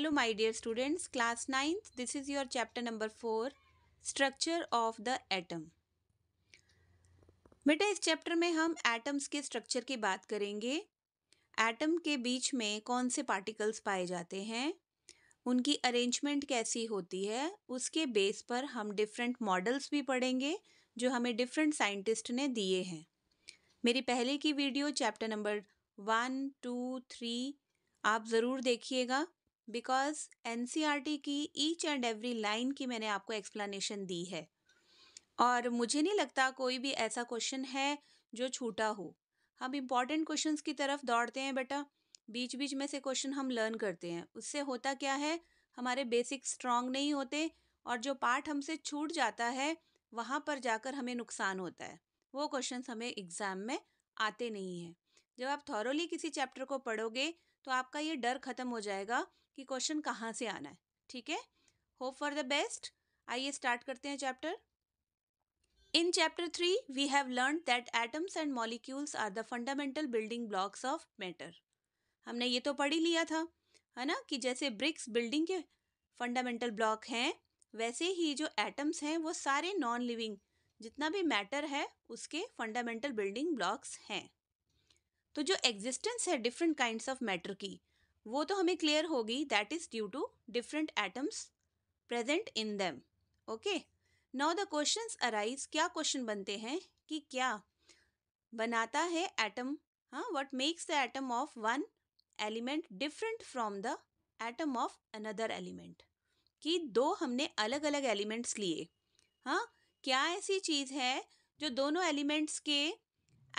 Hello my dear students class ninth this is your chapter number four structure of the atom बेटा इस chapter में हम atoms के structure की बात करेंगे एटम के बीच में कौन से पार्टिकल्स पाए जाते हैं उनकी अरेंजमेंट कैसी होती है उसके बेस पर हम डिफरेंट मॉडल्स भी पढ़ेंगे जो हमें डिफरेंट साइंटिस्ट ने दिए हैं मेरी पहले की video chapter number one two three आप ज़रूर देखिएगा बिकॉज एन e की ईच एंड एवरी लाइन की मैंने आपको एक्सप्लानेशन दी है और मुझे नहीं लगता कोई भी ऐसा क्वेश्चन है जो छूटा हो हम इम्पॉर्टेंट क्वेश्चन की तरफ दौड़ते हैं बेटा बीच बीच में से क्वेश्चन हम लर्न करते हैं उससे होता क्या है हमारे बेसिक स्ट्रांग नहीं होते और जो पार्ट हमसे छूट जाता है वहाँ पर जाकर हमें नुकसान होता है वो क्वेश्चन हमें एग्ज़ाम में आते नहीं हैं जब आप थॉरोली किसी चैप्टर को पढ़ोगे तो आपका ये डर ख़त्म हो जाएगा कि क्वेश्चन कहाँ से आना है ठीक है होप फॉर द बेस्ट आइए स्टार्ट करते हैं chapter in chapter three we have learn that atoms and molecules are the fundamental building blocks of matter हमने ये तो पढ़ ही लिया था है ना कि जैसे ब्रिक्स बिल्डिंग के फंडामेंटल ब्लॉक हैं वैसे ही जो एटम्स हैं वो सारे नॉन लिविंग जितना भी मैटर है उसके फंडामेंटल बिल्डिंग ब्लॉक्स हैं तो जो एग्जिस्टेंस है डिफरेंट काइंड्स ऑफ मैटर की वो तो हमें क्लियर होगी that is due to different atoms present in them okay now the question arise क्या क्वेश्चन बनते हैं कि क्या बनाता है एटम हाँ what makes the atom of one element different from the atom of another element कि दो हमने अलग अलग एलिमेंट्स लिए हाँ क्या ऐसी चीज़ है जो दोनों एलिमेंट्स के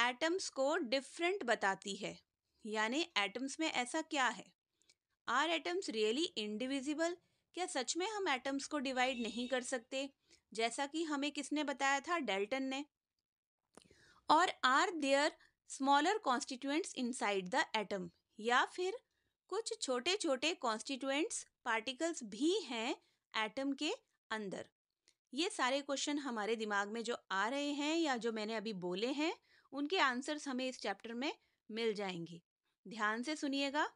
एटम्स को डिफरेंट बताती है यानी एटम्स में ऐसा क्या है आर एटम्स रियली इंडिविजिबल क्या सच में हम एटम्स को डिवाइड नहीं कर सकते जैसा कि हमें किसने बताया था डेल्टन ने और are there smaller constituents inside the atom या फिर कुछ छोटे छोटे कॉन्स्टिट्यूएंट्स पार्टिकल्स भी हैं एटम के अंदर ये सारे क्वेश्चन हमारे दिमाग में जो आ रहे हैं या जो मैंने अभी बोले हैं उनके आंसर्स हमें इस चैप्टर में मिल जाएंगी ध्यान से सुनिएगा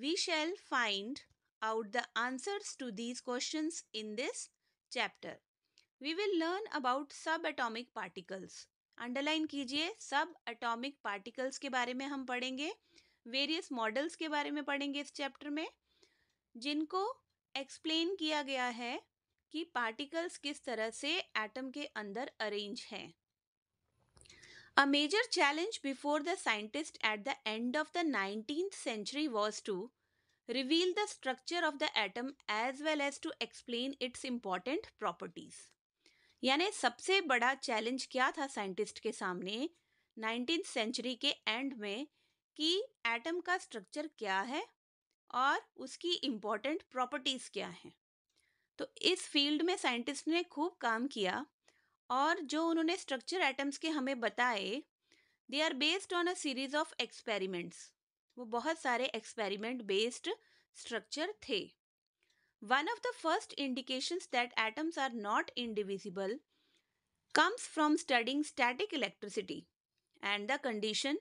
we shall find out the answers to these question in this chapter we will learn about sub atomic particles underline कीजिए सब एटॉमिक पार्टिकल्स के बारे में हम पढ़ेंगे वेरियस मॉडल्स के बारे में पढ़ेंगे इस चैप्टर में जिनको एक्सप्लेन किया गया है कि पार्टिकल्स किस तरह से एटम के अंदर अरेंज हैं A major challenge before the scientist at the end of the 19th century was to reveal the structure of the atom as well as to explain its important properties. यानी सबसे बड़ा challenge क्या था scientist के सामने nineteen century के and में कि एटम का स्ट्रक्चर क्या है और उसकी इम्पोर्टेंट प्रॉपर्टीज़ क्या हैं तो इस फील्ड में साइंटिस्ट ने खूब काम किया और जो उन्होंने स्ट्रक्चर एटम्स के हमें बताए they are based on a series of experiments वो बहुत सारे एक्सपेरिमेंट बेस्ड स्ट्रक्चर थे one of the first indications that atoms are not indivisible comes from studying static electricity and the condition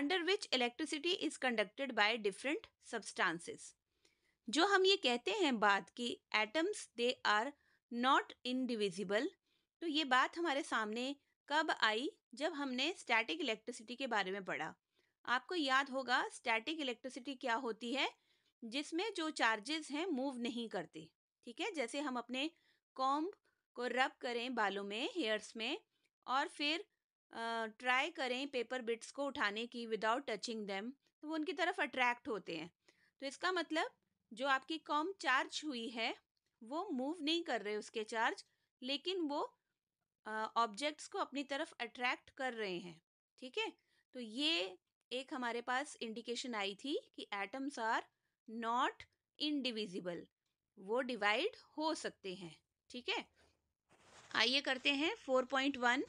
under which electricity is conducted by different substances जो हम ये कहते हैं बात कि atoms they are not indivisible तो ये बात हमारे सामने कब आई जब हमने स्टैटिक इलेक्ट्रिसिटी के बारे में पढ़ा आपको याद होगा स्टैटिक इलेक्ट्रिसिटी क्या होती है जिसमें जो चार्जेस हैं मूव नहीं करते ठीक है जैसे हम अपने कॉम्ब को रब करें बालों में हेयर्स में और फिर ट्राई करें पेपर बिट्स को उठाने की विदाउट टचिंग देम तो वो उनकी तरफ अट्रैक्ट होते हैं तो इसका मतलब जो आपकी कॉम चार्ज हुई है वो मूव नहीं कर रहे उसके चार्ज लेकिन वो ऑब्जेक्ट्स को अपनी तरफ अट्रैक्ट कर रहे हैं ठीक है तो ये एक हमारे पास इंडिकेशन आई थी कि एटम्स आर नॉट इनडिविजिबल वो डिवाइड हो सकते हैं ठीक है आइए करते हैं four point one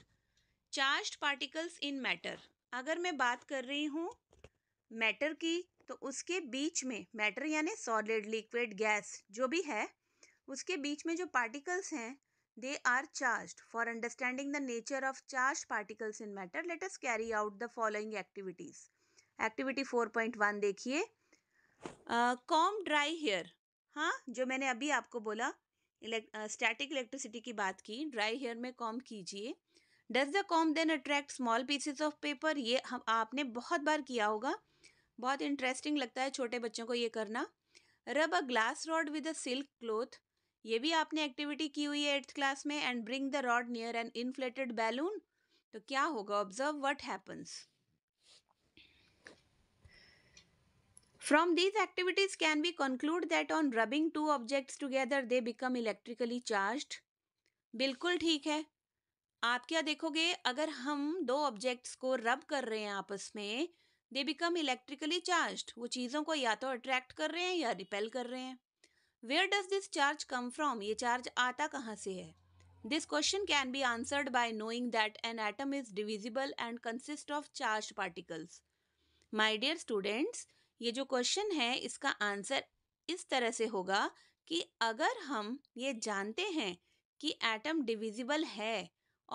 charge particles in matter अगर मैं बात कर रही हूँ मैटर की तो उसके बीच में मैटर यानी सॉलिड लिक्विड गैस जो भी है उसके बीच में जो पार्टिकल्स हैं They are charged. For understanding the nature of charged particles in matter, let us carry out the following activities. Activity 4.1 देखिए कॉम ड्राई हेयर हाँ जो मैंने अभी आपको बोला स्टैटिक इलेक्ट्रिसिटी की बात की ड्राई हेयर में कॉम कीजिए does the comb then attract small pieces of paper ये हम आपने बहुत बार किया होगा बहुत इंटरेस्टिंग लगता है छोटे बच्चों को ये करना rub a glass rod with a silk cloth ये भी आपने एक्टिविटी की हुई है एट्थ क्लास में and bring the rod near an inflated balloon तो क्या होगा observe what happens From these activities can we conclude that on rubbing two objects together they become electrically charged? बिल्कुल ठीक है आप क्या देखोगे अगर हम दो ऑब्जेक्ट्स को रब कर रहे हैं आपस में दे बिकम इलेक्ट्रिकली चार्ज वो चीज़ों को या तो अट्रैक्ट कर रहे हैं या रिपेल कर रहे हैं where does this charge come from ये चार्ज आता कहाँ से है this question can be answered by knowing that an atom is divisible and consist of charge particles my dear students ये जो क्वेश्चन है इसका आंसर इस तरह से होगा कि अगर हम ये जानते हैं कि एटम डिविजिबल है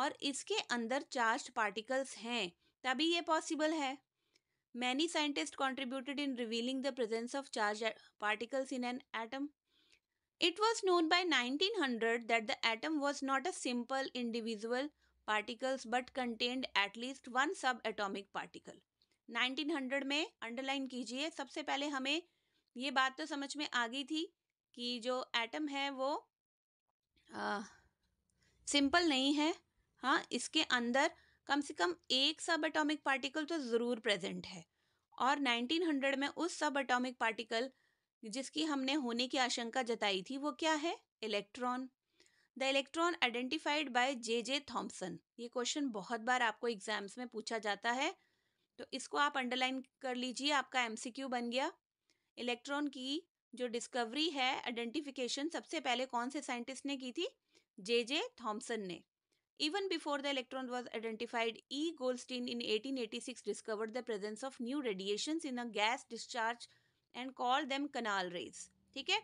और इसके अंदर चार्ज पार्टिकल्स हैं तभी ये पॉसिबल है many scientist contributed in revealing the presence of charge particles in an atom It was known by 1900 that the atom was not a simple individual particles but contained at least one subatomic particle. 1900 में underline कीजिए सबसे पहले हमें ये बात तो समझ में आ गई थी कि जो एटम है वो सिंपल नहीं है हाँ इसके अंदर कम से कम एक सब एटॉमिक पार्टिकल तो ज़रूर प्रेजेंट है और 1900 में उस सब एटॉमिक पार्टिकल जिसकी हमने होने की आशंका जताई थी वो क्या है electron the electron identified by J J Thomson ये क्वेश्चन बहुत बार आपको एग्जाम्स में पूछा जाता है तो इसको आप अंडरलाइन कर लीजिए आपका एमसीक्यू बन गया इलेक्ट्रॉन की जो डिस्कवरी है आइडेंटिफिकेशन सबसे पहले कौन से साइंटिस्ट ने की थी जे जे थॉम्सन ने even before the electron was identified E Goldstein इन 1886 discovered the presence of new radiation in a gas discharge and call them canal rays ठीक है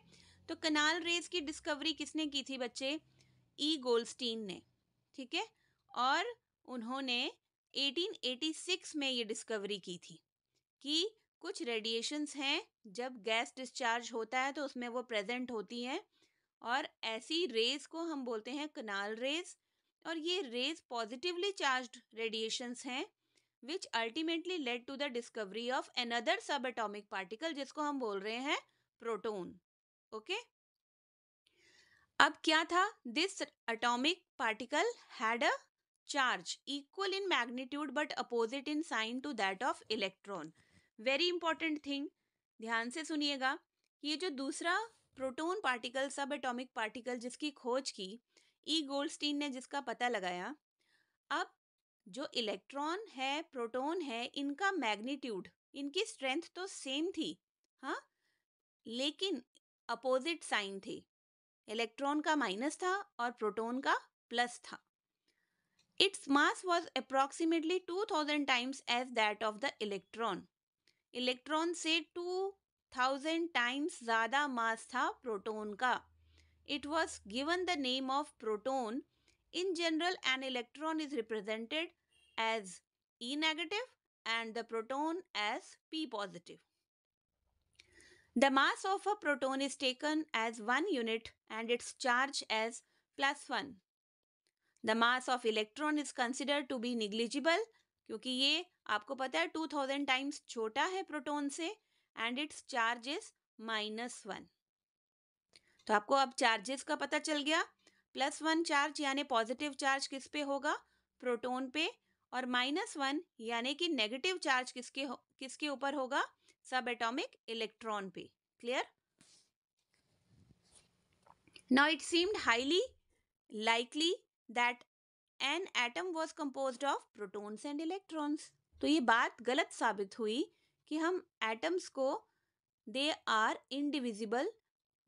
तो कनाल रेज की डिस्कवरी किसने की थी बच्चे ई e. गोल्डस्टीन ने ठीक है और उन्होंने 1886 में ये डिस्कवरी की थी कि कुछ रेडिएशंस हैं जब गैस डिस्चार्ज होता है तो उसमें वो प्रेजेंट होती हैं और ऐसी रेज को हम बोलते हैं कनाल रेज और ये रेज पॉजिटिवली चार्ज्ड रेडिएशंस हैं which ultimately led to the discovery of another sub atomic particle जिसको हम बोल रहे हैं प्रोटोन ओके अब क्या था this atomic particle had a charge equal in magnitude but opposite in sign to that of electron very important thing ध्यान से सुनिएगा ये जो दूसरा proton particle sub atomic particle जिसकी खोज की ई e गोल्डस्टीन ने जिसका पता लगाया अब जो इलेक्ट्रॉन है प्रोटॉन है इनका मैग्नीट्यूड इनकी स्ट्रेंथ तो सेम थी हाँ लेकिन अपोजिट साइन थे इलेक्ट्रॉन का माइनस था और प्रोटॉन का प्लस था its mass was approximately thousand times as that of the electron electron से टू थाउजेंड टाइम्स ज़्यादा मास था प्रोटोन का it was given the name of proton in general an electron is represented as E negative and the proton as P positive. The mass of a proton is taken as 1 unit and its charge as plus 1. The mass of electron is considered to be negligible kyunki ye aapko pata hai 2000 times times hai proton se and its charge is minus 1 to aapko ab charges ka pata chal gaya plus one charge यानी positive charge किस पे होगा proton पे और minus one यानी कि negative charge किसके किसके ऊपर होगा सब एटॉमिक इलेक्ट्रॉन पे clear now it seemed highly likely that an atom was composed of protons and electrons तो ये बात गलत साबित हुई कि हम एटम्स को they are indivisible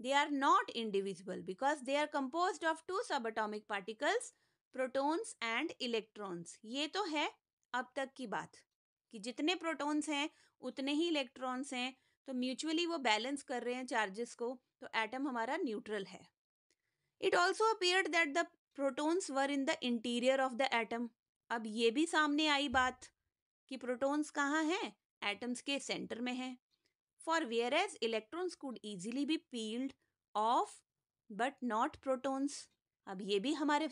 they are not indivisible because they are compose of two sub atomic particles protons and electrons ये तो है अब तक की बात कि जितने प्रोटॉन्स हैं उतने ही इलेक्ट्रॉन्स हैं तो म्यूचुअली वो बैलेंस कर रहे हैं चार्जेस को तो एटम हमारा न्यूट्रल है it also appeared that the protons were in the interior of the atom अब ये भी सामने आई बात कि प्रोटॉन्स कहाँ हैं एटम्स के सेंटर में हैं for whereas electrons could easily be peeled off but not protons अब ये भी हमारे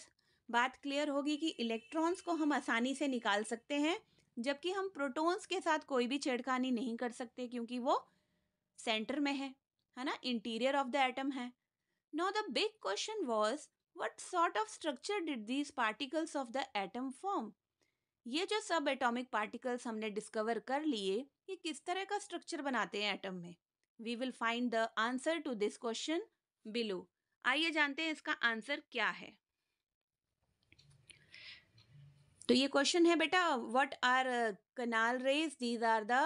बात क्लियर होगी कि इलेक्ट्रॉन्स को हम आसानी से निकाल सकते हैं जबकि हम प्रोटॉन्स के साथ कोई भी छेड़खानी नहीं कर सकते क्योंकि वो सेंटर में है है ना इंटीरियर ऑफ द एटम है no the big question was what sort of structure did these particles of the atom form ये जो सब एटॉमिक पार्टिकल्स हमने डिस्कवर कर लिए ये किस तरह का स्ट्रक्चर बनाते हैं एटम में we will find the answer to this question below आइए जानते हैं इसका आंसर क्या है तो ये क्वेश्चन है बेटा what are canal rays these are the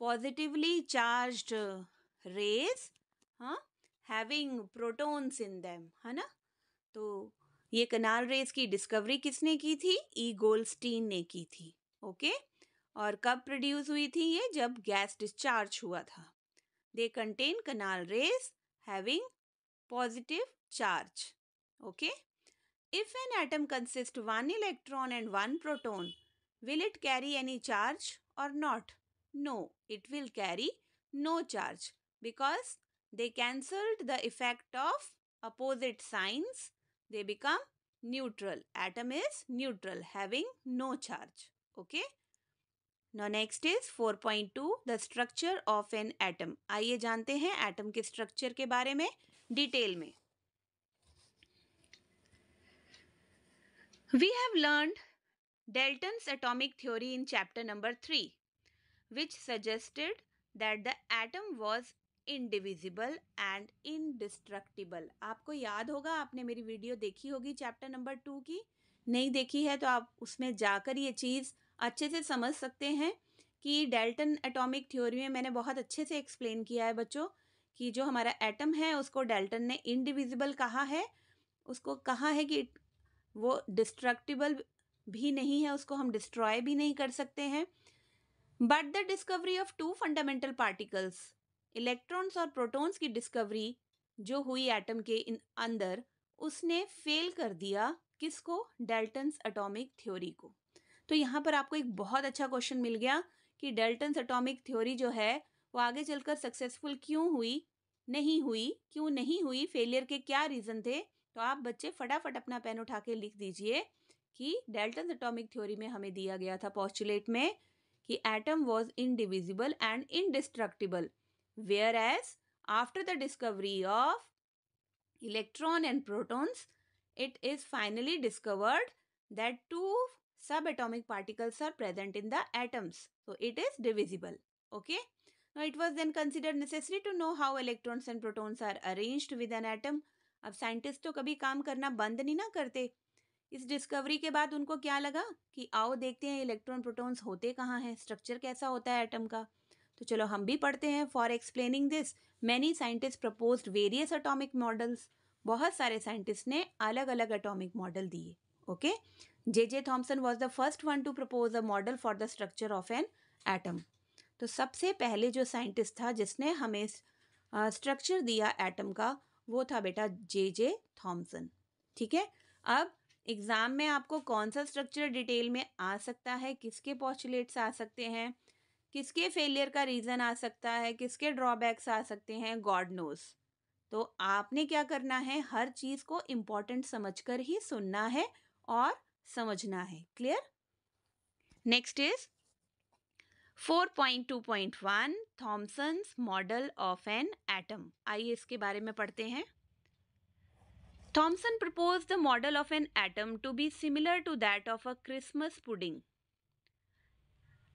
positively charged rays हाँ हैविंग प्रोटॉन्स इन देम है ना तो ये कनाल रेज की डिस्कवरी किसने की थी ई e. गोल्डस्टीन ने की थी ओके और कब प्रोड्यूस हुई थी ये जब गैस डिस्चार्ज हुआ था they contain canal rays having positive charge okay If an atom consists one electron and one proton, will it carry any charge or not? No, it will carry no charge because they cancelled the effect of opposite signs. They become neutral. Atom is neutral having no charge. Okay. Now next is 4.2 the structure of an atom. आइए जानते हैं atom के structure के बारे में detail में we have learned Dalton's atomic theory in chapter number three which suggested that the atom was indivisible and indestructible आपको याद होगा आपने मेरी वीडियो देखी होगी चैप्टर नंबर टू की नहीं देखी है तो आप उसमें जाकर ये चीज़ अच्छे से समझ सकते हैं कि डेल्टन एटॉमिक थ्योरी में मैंने बहुत अच्छे से एक्सप्लेन किया है बच्चों कि जो हमारा एटम है उसको डेल्टन ने इनडिविजिबल कहा है उसको कहा है कि वो डिस्ट्रक्टिबल भी नहीं है उसको हम डिस्ट्रॉय भी नहीं कर सकते हैं but the discovery of two fundamental particles electrons और प्रोटॉन्स की डिस्कवरी जो हुई एटम के इन अंदर उसने फेल कर दिया किसको डेल्टन्स अटोमिक थ्योरी को तो यहाँ पर आपको एक बहुत अच्छा क्वेश्चन मिल गया कि डेल्टन्स अटोमिक थ्योरी जो है वो आगे चलकर सक्सेसफुल क्यों हुई नहीं हुई क्यों नहीं हुई फेलियर के क्या रीज़न थे तो आप बच्चे फटाफट अपना पेन उठा के लिख दीजिए कि डेल्टन एटॉमिक थ्योरी में हमें दिया गया था पॉस्टुलेट में कि atom was indivisible and indestructible whereas after the discovery of electron and protons it is finally discovered that two sub atomic particles are present in the atoms so it is divisible okay it was then consider necessary to know how electrons and protons are arranged with an atom अब scientist तो कभी काम करना बंद नहीं ना करते इस डिस्कवरी के बाद उनको क्या लगा कि आओ देखते हैं इलेक्ट्रॉन प्रोटॉन्स होते कहाँ हैं स्ट्रक्चर कैसा होता है एटम का तो चलो हम भी पढ़ते हैं for explaining this many scientist propose various atomic models बहुत सारे साइंटिस्ट ने अलग अलग अटोमिक मॉडल दिए okay J J Thomson was the first one to propose a model for the structure of an atom तो सबसे पहले जो साइंटिस्ट था जिसने हमें स्ट्रक्चर दिया एटम का वो था बेटा जे जे थॉम्सन ठीक है अब एग्ज़ाम में आपको कौन सा स्ट्रक्चर डिटेल में आ सकता है किसके पॉस्टुलेट्स आ सकते हैं किसके फेलियर का रीज़न आ सकता है किसके ड्रॉबैक्स आ सकते हैं गॉड नोस तो आपने क्या करना है हर चीज़ को इम्पॉर्टेंट समझकर ही सुनना है और समझना है clear next is four point point two one Thomson's model of an atom आइए इसके बारे में पढ़ते हैं Thomson propose the model of an atom to be similar to that of a Christmas pudding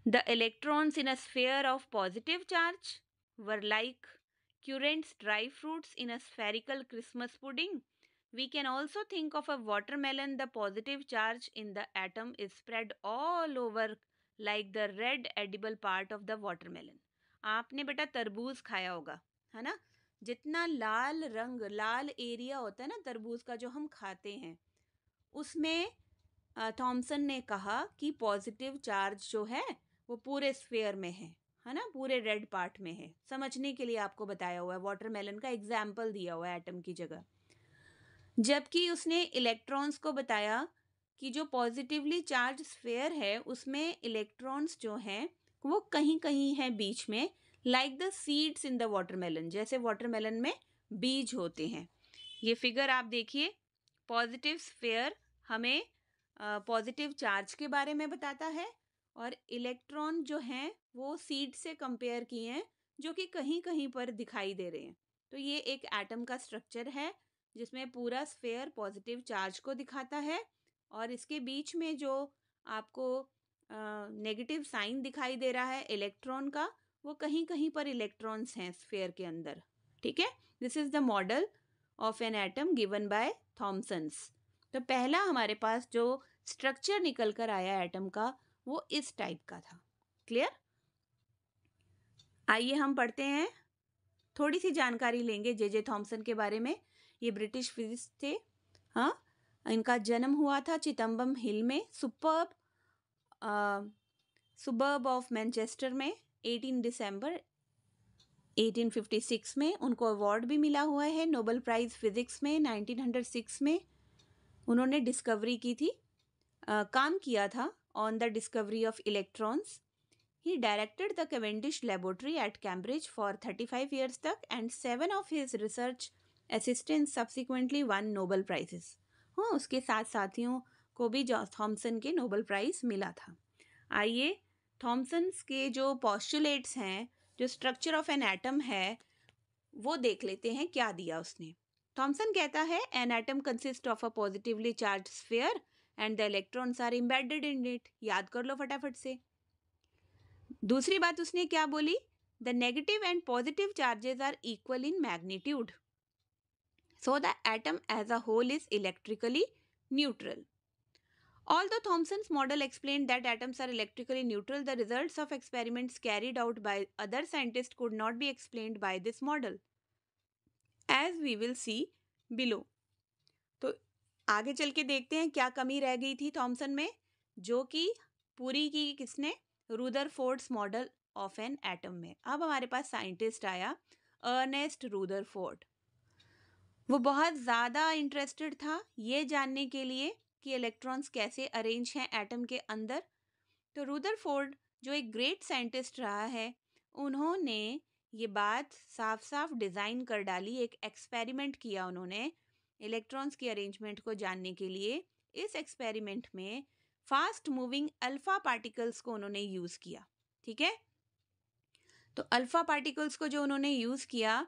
the electrons in a sphere of positive charge were like currants dry fruits in a spherical Christmas pudding we can also think of a watermelon the positive charge in the atom is spread all over like the red edible part of the watermelon आपने बेटा तरबूज खाया होगा है ना जितना लाल रंग लाल area होता है ना तरबूज का जो हम खाते हैं उसमें थॉमसन ने कहा कि पॉजिटिव चार्ज जो है वो पूरे स्फेयर में है है ना पूरे रेड पार्ट में है समझने के लिए आपको बताया हुआ है वाटरमेलन का एग्जाम्पल दिया हुआ है एटम की जगह जबकि उसने इलेक्ट्रॉन्स को बताया कि जो पॉजिटिवली चार्ज स्फेयर है उसमें इलेक्ट्रॉन्स जो हैं वो कहीं कहीं हैं बीच में like the seeds in the watermelon जैसे वाटरमेलन में बीज होते हैं ये फिगर आप देखिए पॉजिटिव स्फेयर हमें पॉजिटिव चार्ज के बारे में बताता है और इलेक्ट्रॉन जो हैं वो सीड से कंपेयर किए हैं जो कि कहीं कहीं पर दिखाई दे रहे हैं तो ये एक एटम का स्ट्रक्चर है जिसमें पूरा स्फेयर पॉजिटिव चार्ज को दिखाता है और इसके बीच में जो आपको नेगेटिव साइन दिखाई दे रहा है इलेक्ट्रॉन का वो कहीं कहीं पर इलेक्ट्रॉन्स हैं स्फेयर के अंदर ठीक है this is the model of an atom given by Thomson's तो पहला हमारे पास जो स्ट्रक्चर निकल कर आया एटम का वो इस टाइप का था क्लियर आइए हम पढ़ते हैं थोड़ी सी जानकारी लेंगे जे जे थॉमसन के बारे में ये ब्रिटिश फिजिक्स थे हाँ इनका जन्म हुआ था चितंबम हिल में सुपर्ब सुबर्ब ऑफ मैनचेस्टर में 18 दिसंबर 1856 में उनको अवार्ड भी मिला हुआ है नोबल प्राइज़ फिज़िक्स में 1906 में उन्होंने डिस्कवरी की थी आ, काम किया था on the discovery of electrons he directed the Cavendish laboratory at Cambridge for 35 years तक and seven of his research assistant subsequently won Nobel prizes हाँ उसके साथ साथियों को भी जॉस थॉम्सन के नोबल प्राइज़ मिला था आइए थॉम्सन्स के जो पॉस्टुलेट्स हैं जो स्ट्रक्चर ऑफ एन एटम है वो देख लेते हैं क्या दिया उसने थॉम्सन कहता है an atom consist of a positively charge sphere and the electrons are embedded in it याद कर लो फटाफट से दूसरी बात उसने क्या बोली the negative and positive charges are equal in magnitude So the atom as a whole is electrically neutral. Although Thomson's model explained that atoms are electrically neutral, the results of experiments carried out by other scientists could not be explained by this model, as we will see below. तो आगे चल के देखते हैं क्या कमी रह गई थी थॉमसन में जो कि पूरी की किसने Rutherford's model of an atom में अब हमारे पास साइंटिस्ट आया अर्नेस्ट रूदर फोर्ड वो बहुत ज़्यादा इंटरेस्टेड था ये जानने के लिए कि इलेक्ट्रॉन्स कैसे अरेंज हैं एटम के अंदर तो रुदरफोर्ड जो एक ग्रेट साइंटिस्ट रहा है उन्होंने ये बात साफ साफ डिज़ाइन कर डाली एक एक्सपेरिमेंट किया उन्होंने इलेक्ट्रॉन्स की अरेंजमेंट को जानने के लिए इस एक्सपेरिमेंट में फास्ट मूविंग अल्फ़ा पार्टिकल्स को उन्होंने यूज़ किया ठीक है तो अल्फ़ा पार्टिकल्स को जो उन्होंने यूज़ किया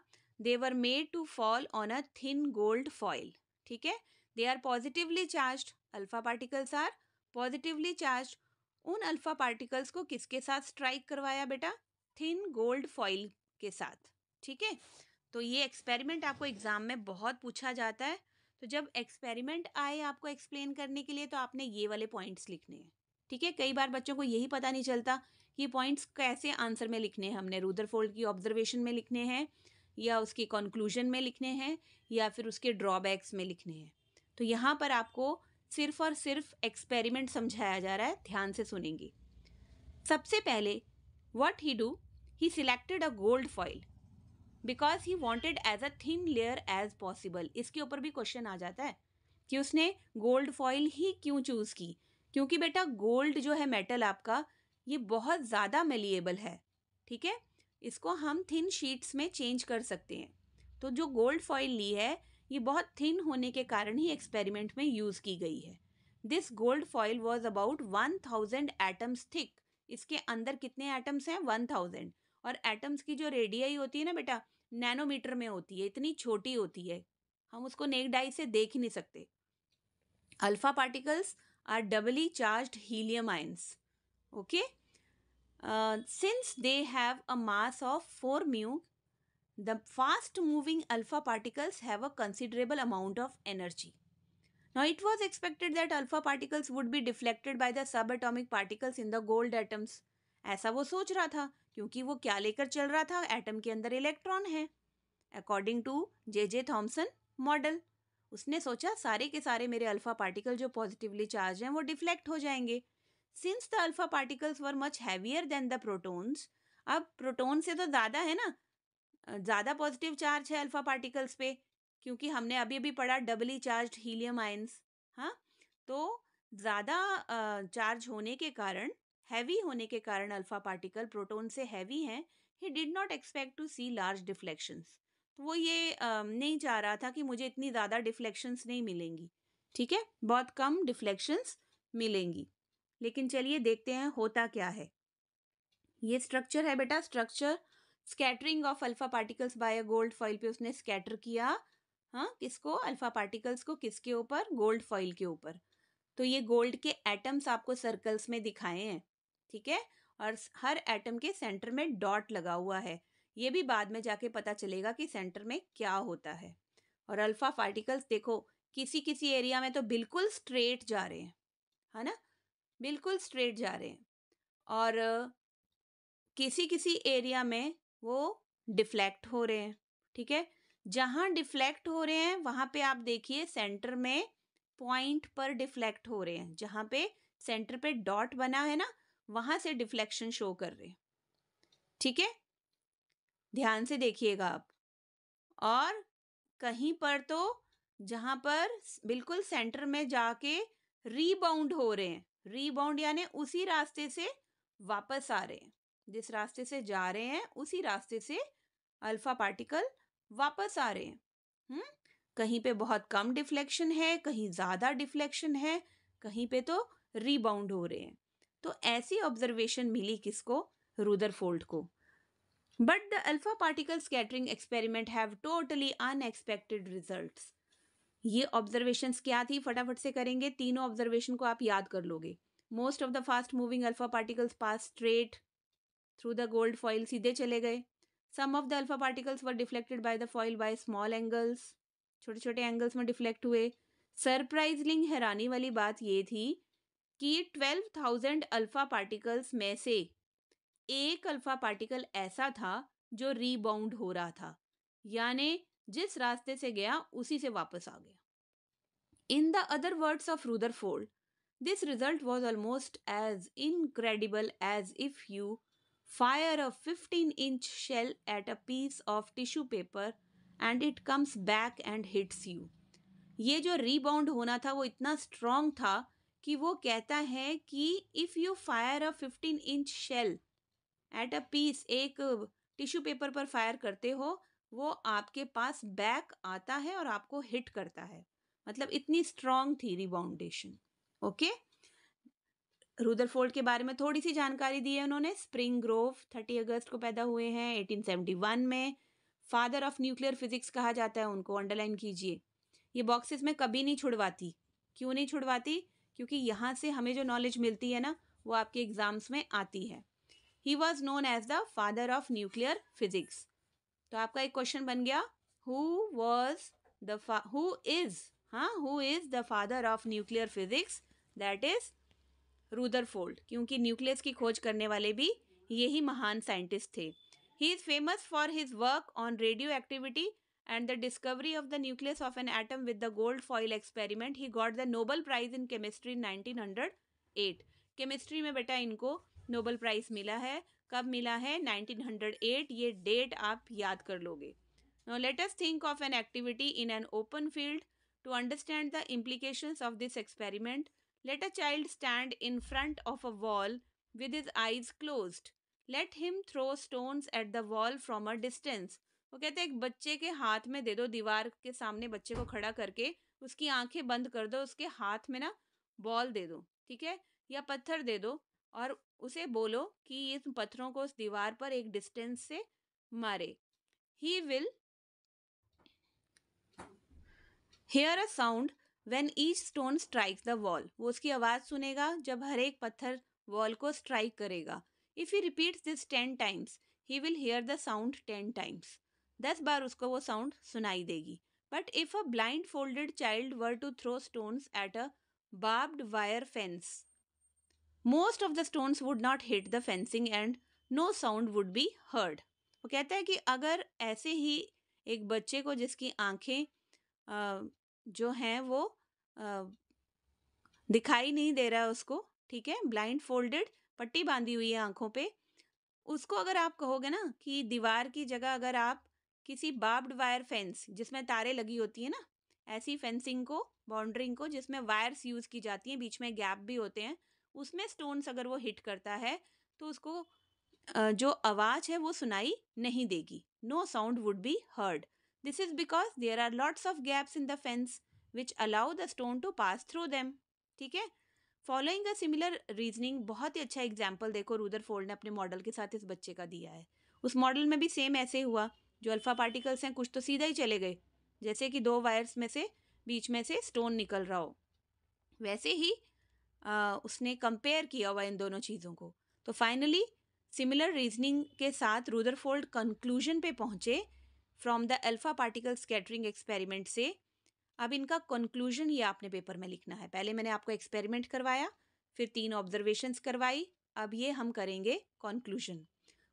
they were made to fall on a thin gold foil ठीक है they are positively charge alpha particles are positively charge उन अल्फा पार्टिकल्स को किसके साथ स्ट्राइक करवाया बेटा थिन गोल्ड फॉइल के साथ ठीक है तो ये एक्सपेरिमेंट आपको एग्ज़ाम में बहुत पूछा जाता है तो जब एक्सपेरिमेंट आए आपको एक्सप्लेन करने के लिए तो आपने ये वाले पॉइंट्स लिखने हैं ठीक है कई बार बच्चों को यही पता नहीं चलता कि पॉइंट्स कैसे आंसर में लिखने हैं हमने रूदर फोल्ड की ऑब्जर्वेशन में लिखने हैं या उसके कंक्लूजन में लिखने हैं या फिर उसके ड्रॉबैक्स में लिखने हैं तो यहाँ पर आपको सिर्फ और सिर्फ एक्सपेरिमेंट समझाया जा रहा है ध्यान से सुनेंगे सबसे पहले what he do he selected a gold foil because he wanted as a thin layer as possible इसके ऊपर भी क्वेश्चन आ जाता है कि उसने गोल्ड फॉइल ही क्यों चूज़ की क्योंकि बेटा गोल्ड जो है मेटल आपका ये बहुत ज़्यादा मेलिएबल है ठीक है इसको हम थिन शीट्स में चेंज कर सकते हैं तो जो गोल्ड फॉइल ली है ये बहुत थिन होने के कारण ही एक्सपेरिमेंट में यूज़ की गई है this gold foil was about one thousand atoms thick इसके अंदर कितने एटम्स हैं वन थाउजेंड और एटम्स की जो रेडियाई होती है ना बेटा नैनोमीटर में होती है इतनी छोटी होती है हम उसको नेक डाई से देख ही नहीं सकते alpha particles are doubly charged helium ions okay since they have a mass of 4 mu, the fast moving alpha particles have a considerable amount of energy. Now it was expected that alpha particles would be deflected by the subatomic particles in the gold atoms. ऐसा वो सोच रहा था क्योंकि वो क्या लेकर चल रहा था एटम के अंदर इलेक्ट्रॉन है according to J J Thomson model उसने सोचा सारे के सारे मेरे अल्फा पार्टिकल जो पॉजिटिवली चार्ज हैं वो डिफ्लेक्ट हो जाएंगे since the alpha particles were much heavier than the protons अब प्रोटोन से तो ज़्यादा है ना ज़्यादा पॉजिटिव चार्ज है अल्फा पार्टिकल्स पे क्योंकि हमने अभी अभी पढ़ा डबली चार्ज हीलियम आयंस हाँ तो ज़्यादा चार्ज होने के कारण हैवी होने के कारण अल्फा पार्टिकल प्रोटोन से हैवी हैं he did not expect to see large deflections तो वो ये नहीं चाह रहा था कि मुझे इतनी ज़्यादा डिफ्लेक्शंस नहीं मिलेंगी ठीक है बहुत कम डिफ्लेक्शंस मिलेंगी लेकिन चलिए देखते हैं होता क्या है ये स्ट्रक्चर है बेटा structure scattering of alpha particles by a gold foil पे उसने स्कैटर किया हाँ किसको अल्फा पार्टिकल्स को किसके ऊपर गोल्ड फॉइल के ऊपर तो ये गोल्ड के एटम्स आपको सर्कल्स में दिखाए हैं ठीक है और हर एटम के सेंटर में डॉट लगा हुआ है ये भी बाद में जाके पता चलेगा कि सेंटर में क्या होता है और अल्फा पार्टिकल्स देखो किसी किसी एरिया में तो बिल्कुल स्ट्रेट जा रहे हैं है ना बिल्कुल स्ट्रेट जा रहे हैं और किसी किसी एरिया में वो डिफ्लेक्ट हो रहे हैं ठीक है जहाँ डिफ्लेक्ट हो रहे हैं वहाँ पे आप देखिए सेंटर में पॉइंट पर डिफ्लेक्ट हो रहे हैं जहाँ पे सेंटर पे डॉट बना है ना वहाँ से डिफ्लेक्शन शो कर रहे हैं ठीक है ध्यान से देखिएगा आप और कहीं पर तो जहाँ पर बिल्कुल सेंटर में जाके रीबाउंड हो रहे हैं रीबाउंड यानी उसी रास्ते से वापस आ रहे हैं जिस रास्ते से जा रहे हैं उसी रास्ते से अल्फा पार्टिकल वापस आ रहे हैं हुँ? हम्म? कहीं पे बहुत कम डिफ्लेक्शन है कहीं ज़्यादा डिफ्लेक्शन है कहीं पे तो रीबाउंड हो रहे हैं तो ऐसी ऑब्जर्वेशन मिली किसको फोल्ड को but the alpha particle scattering experiment have totally unexpected results ये ऑब्जर्वेशंस क्या थी फटाफट से करेंगे तीनों ऑब्जर्वेशन को आप याद कर लोगे most of the fast moving alpha particles pass straight through the gold foil सीधे चले गए some of the alpha particles were deflected by the foil by small angles छोटे छोटे एंगल्स में डिफ्लेक्ट हुए सरप्राइजलिंग हैरानी वाली बात ये थी कि ट्वेल्व थाउजेंड अल्फा पार्टिकल्स में से एक अल्फा पार्टिकल ऐसा था जो रीबाउंड हो रहा था यानी जिस रास्ते से गया उसी से वापस आ गया in the other words of Rutherford this result was almost as incredible as if you fire a fifteen inch shell at a piece of tissue paper and it comes back and hits you ये जो rebound होना था वो इतना strong था कि वो कहता है कि if you fire a fifteen inch shell at a piece एक टिश्यू पेपर पर फायर करते हो वो आपके पास बैक आता है और आपको हिट करता है मतलब इतनी स्ट्रांग थी रिबाउंडेशन ओके रुदरफोल्ड के बारे में थोड़ी सी जानकारी दी है उन्होंने स्प्रिंग ग्रोव 30 अगस्त को पैदा हुए हैं 1871 में फादर ऑफ न्यूक्लियर फिजिक्स कहा जाता है उनको अंडरलाइन कीजिए ये बॉक्सेस में कभी नहीं छुड़वाती क्यों नहीं छुड़वाती क्योंकि यहाँ से हमें जो नॉलेज मिलती है ना वो आपके एग्जाम्स में आती है he was known as the father of nuclear physics तो आपका एक क्वेश्चन बन गया who was the who is हाँ who is the father of nuclear physics that is Rutherford क्योंकि न्यूक्लियस की खोज करने वाले भी यही महान साइंटिस्ट थे he is famous for his work on radioactivity the discovery of the nucleus of an atom with the gold foil experiment he got the Nobel prize in chemistry nineteen hundred eight chemistry में बेटा इनको Nobel prize मिला है कब मिला है 1908 ये date आप याद कर लोगे no let us think of an activity in an open field to understand the implication of this experiment let a child stand in front of a wall with his eyes closed let him throw stone at the wall from a distance वो कहते हैं एक बच्चे के हाथ में दे दो दीवार के सामने बच्चे को खड़ा करके उसकी आंखें बंद कर दो उसके हाथ में ना बॉल दे दो ठीक है या पत्थर दे दो और उसे बोलो कि इन पत्थरों को उस दीवार पर एक डिस्टेंस से मारे he will hear a sound when each stone strike the wall वो उसकी आवाज़ सुनेगा जब हर एक पत्थर वॉल को स्ट्राइक करेगा if he repeats this ten times he will hear the sound ten times दस बार उसको वो साउंड सुनाई देगी but if a blindfolded child were to throw stones at a barbed wire fence most of the stones would not hit the fencing and no sound would be heard वो कहता है कि अगर ऐसे ही एक बच्चे को जिसकी आंखें जो हैं वो दिखाई नहीं दे रहा है उसको ठीक है ब्लाइंड फोल्डेड पट्टी बांधी हुई है आंखों पे उसको अगर आप कहोगे ना कि दीवार की जगह अगर आप किसी बाब्ड वायर फेंस जिसमें तारे लगी होती है ना ऐसी फेंसिंग को बाउंड्रिंग को जिसमें वायर्स यूज़ की जाती हैं बीच में गैप भी होते हैं उसमें स्टोन्स अगर वो हिट करता है तो उसको जो आवाज़ है वो सुनाई नहीं देगी no sound would be heard this is because there are lots of gaps in the fence which allow the stone to pass through them ठीक है फॉलोइंग अ सिमिलर रीजनिंग बहुत ही अच्छा एग्जाम्पल देखो रूदर फोल्ड ने अपने मॉडल के साथ इस बच्चे का दिया है उस मॉडल में भी सेम ऐसे हुआ जो अल्फ़ा पार्टिकल्स हैं कुछ तो सीधा ही चले गए जैसे कि दो वायर्स में से बीच में से स्टोन निकल रहा हो वैसे ही उसने कंपेयर किया हुआ इन दोनों चीज़ों को तो फाइनली सिमिलर रीजनिंग के साथ रूदरफोल्ड कंक्लूजन पे पहुँचे from the alpha particle scattering experiment से अब इनका कंक्लूजन ये आपने पेपर में लिखना है पहले मैंने आपको एक्सपेरिमेंट करवाया फिर तीन ऑब्जर्वेशंस करवाई अब ये हम करेंगे conclusion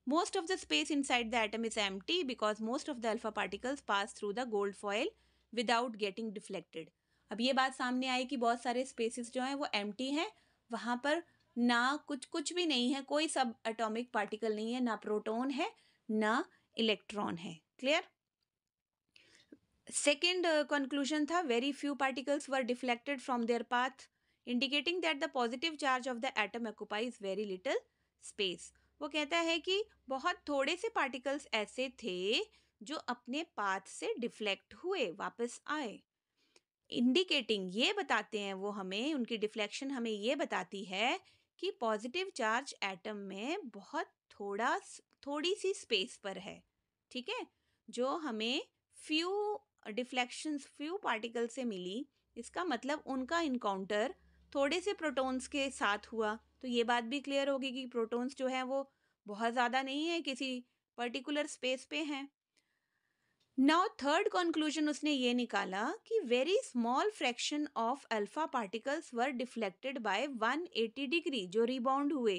most of the space inside the atom is empty because most of the alpha particles pass through the gold foil without getting deflected अब ये बात सामने आई कि बहुत सारे स्पेसेस जो हैं वो एम हैं वहाँ पर ना कुछ कुछ भी नहीं है कोई सब एटॉमिक पार्टिकल नहीं है ना प्रोटोन है ना इलेक्ट्रॉन है क्लियर सेकेंड कंक्लूजन था very few particles were deflected from their path indicating that the positive charge of the atom occupies very little space वो कहता है कि बहुत थोड़े से पार्टिकल्स ऐसे थे जो अपने पाथ से डिफ्लेक्ट हुए वापस आए इंडिकेटिंग ये बताते हैं वो हमें उनकी डिफ्लेक्शन हमें ये बताती है कि पॉजिटिव चार्ज एटम में बहुत थोड़ा थोड़ी सी स्पेस पर है ठीक है जो हमें फ्यू डिफ्लेक्शंस फ्यू पार्टिकल से मिली इसका मतलब उनका इनकाउंटर थोड़े से प्रोटॉन्स के साथ हुआ तो ये बात भी क्लियर होगी कि प्रोटॉन्स जो हैं वो बहुत ज़्यादा नहीं है किसी पर्टिकुलर स्पेस पे हैं नाउ थर्ड कंक्लूजन उसने ये निकाला कि very small fraction of alpha particles were deflected by 180 degree जो रिबाउंड हुए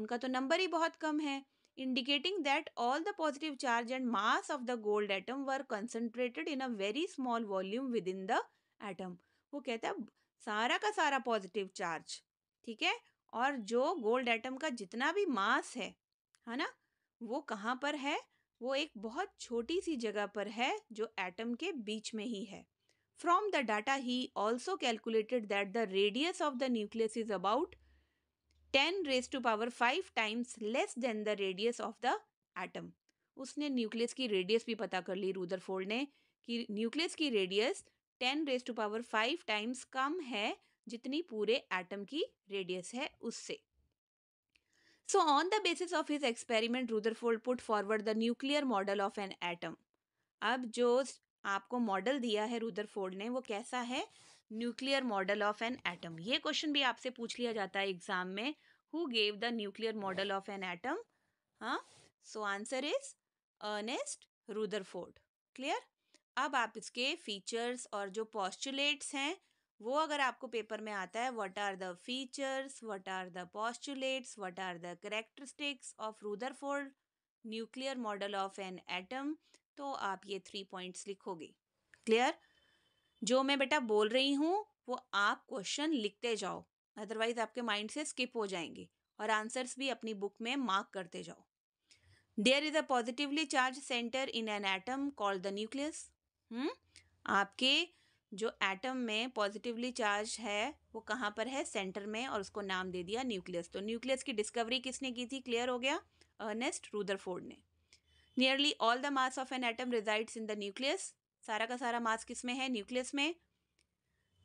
उनका तो नंबर ही बहुत कम है indicating that all the positive charge and mass of the gold atom were concentrated in a very small volume within the atom वो कहता है सारा का सारा पॉजिटिव चार्ज ठीक है और जो गोल्ड एटम का जितना भी मास है है ना वो कहाँ पर है वो एक बहुत छोटी सी जगह पर है जो एटम के बीच में ही है from the data he also calculated that the radius of the nucleus is about ten raise to power five times less than the radius of the atom उसने न्यूक्लियस की रेडियस भी पता कर ली रूदर फोर्ड ने कि न्यूक्लियस की radius ten raise to power five times कम है जितनी पूरे एटम की रेडियस है उससे So on the basis of his experiment Rutherford put forward the nuclear model of an atom. अब जो आपको मॉडल दिया है रुदरफोर्ड ने वो कैसा है nuclear model of an atom ये क्वेश्चन भी आपसे पूछ लिया जाता है एग्जाम में who gave the nuclear model of an atom हाँ so answer is Ernest Rutherford clear अब आप इसके फीचर्स और जो पॉस्टुलेट्स हैं वो अगर आपको पेपर में आता है what are the features what are the postulates what are the characteristics of Rutherford nuclear model of an atom तो आप ये थ्री पॉइंट्स लिखोगे क्लियर जो मैं बेटा बोल रही हूँ वो आप क्वेश्चन लिखते जाओ अदरवाइज आपके माइंड से स्किप हो जाएंगे और आंसर्स भी अपनी बुक में मार्क करते जाओ there is a positively charged centre in an atom called the nucleus आपके जो एटम में पॉजिटिवली चार्ज है वो कहाँ पर है सेंटर में और उसको नाम दे दिया न्यूक्लियस तो न्यूक्लियस की डिस्कवरी किसने की थी क्लियर हो गया अर्नेस्ट रूदरफोर्ड ने nearly all the mass of an atom resides in the nucleus सारा का सारा मास किस में है न्यूक्लियस में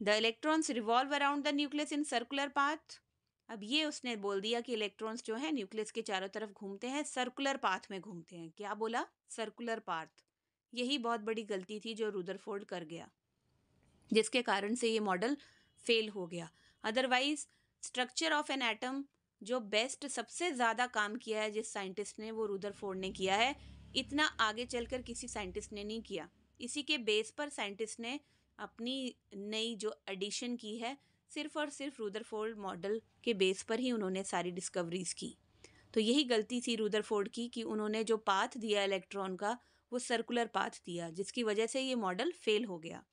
the electrons revolve around the nucleus in circular path अब ये उसने बोल दिया कि इलेक्ट्रॉन्स जो है न्यूक्लियस के चारों तरफ घूमते हैं सर्कुलर पाथ में घूमते हैं क्या बोला सर्कुलर पाथ यही बहुत बड़ी गलती थी जो रुदरफोर्ड कर गया जिसके कारण से ये मॉडल फेल हो गया otherwise structure of an atom जो बेस्ट सबसे ज़्यादा काम किया है जिस साइंटिस्ट ने वो रूदरफोर्ड ने किया है इतना आगे चलकर किसी साइंटिस्ट ने नहीं किया इसी के बेस पर साइंटिस्ट ने अपनी नई जो एडिशन की है सिर्फ और सिर्फ रूदरफोर्ड मॉडल के बेस पर ही उन्होंने सारी डिस्कवरीज की तो यही गलती थी रूदरफोर्ड की कि उन्होंने जो पाथ दिया इलेक्ट्रॉन का वो सर्कुलर पाथ दिया जिसकी वजह से ये मॉडल फेल हो गया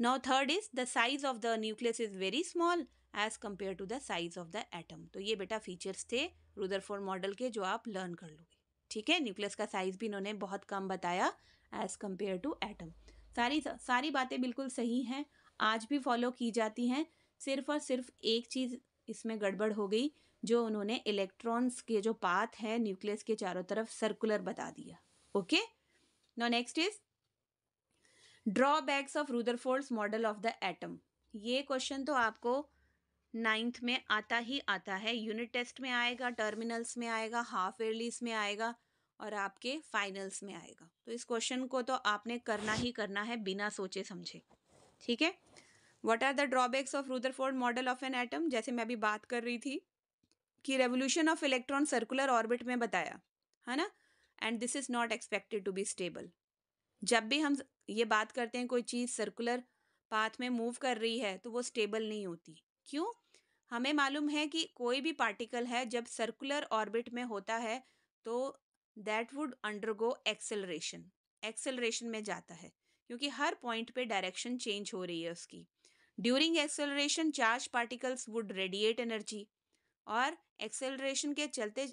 now third is the size of the nucleus is very small as compare to the size of the atom तो ये बेटा फीचर्स थे रुदरफोर मॉडल के जो आप लर्न कर लोगे ठीक है न्यूक्लियस का साइज भी इन्होंने बहुत कम बताया एज कम्पेयर टू एटम सारी सारी बातें बिल्कुल सही हैं आज भी फॉलो की जाती हैं सिर्फ और सिर्फ एक चीज़ इसमें गड़बड़ हो गई जो उन्होंने इलेक्ट्रॉन्स के जो पाथ है न्यूक्लियस के चारों तरफ सर्कुलर बता दिया okay no next is drawbacks of Rutherford's model of the atom ये क्वेश्चन तो आपको नाइन्थ में आता ही आता है यूनिट टेस्ट में आएगा टर्मिनल्स में आएगा हाफ एयरलीस में आएगा और आपके फाइनल्स में आएगा तो इस क्वेश्चन को तो आपने करना ही करना है बिना सोचे समझे ठीक है what are the drawbacks of Rutherford model of an atom जैसे मैं अभी बात कर रही थी कि revolution of electron circular orbit में बताया है ना and this is not expected to be stable जब भी हम ये बात करते हैं कोई चीज़ सर्कुलर पाथ में मूव कर रही है तो वो स्टेबल नहीं होती क्यों हमें मालूम है कि कोई भी पार्टिकल है जब सर्कुलर ऑर्बिट में होता है तो that would undergo acceleration acceleration में जाता है क्योंकि हर पॉइंट पे डायरेक्शन चेंज हो रही है उसकी during acceleration charge particles would radiate energy और एक्सेलरेशन के चलते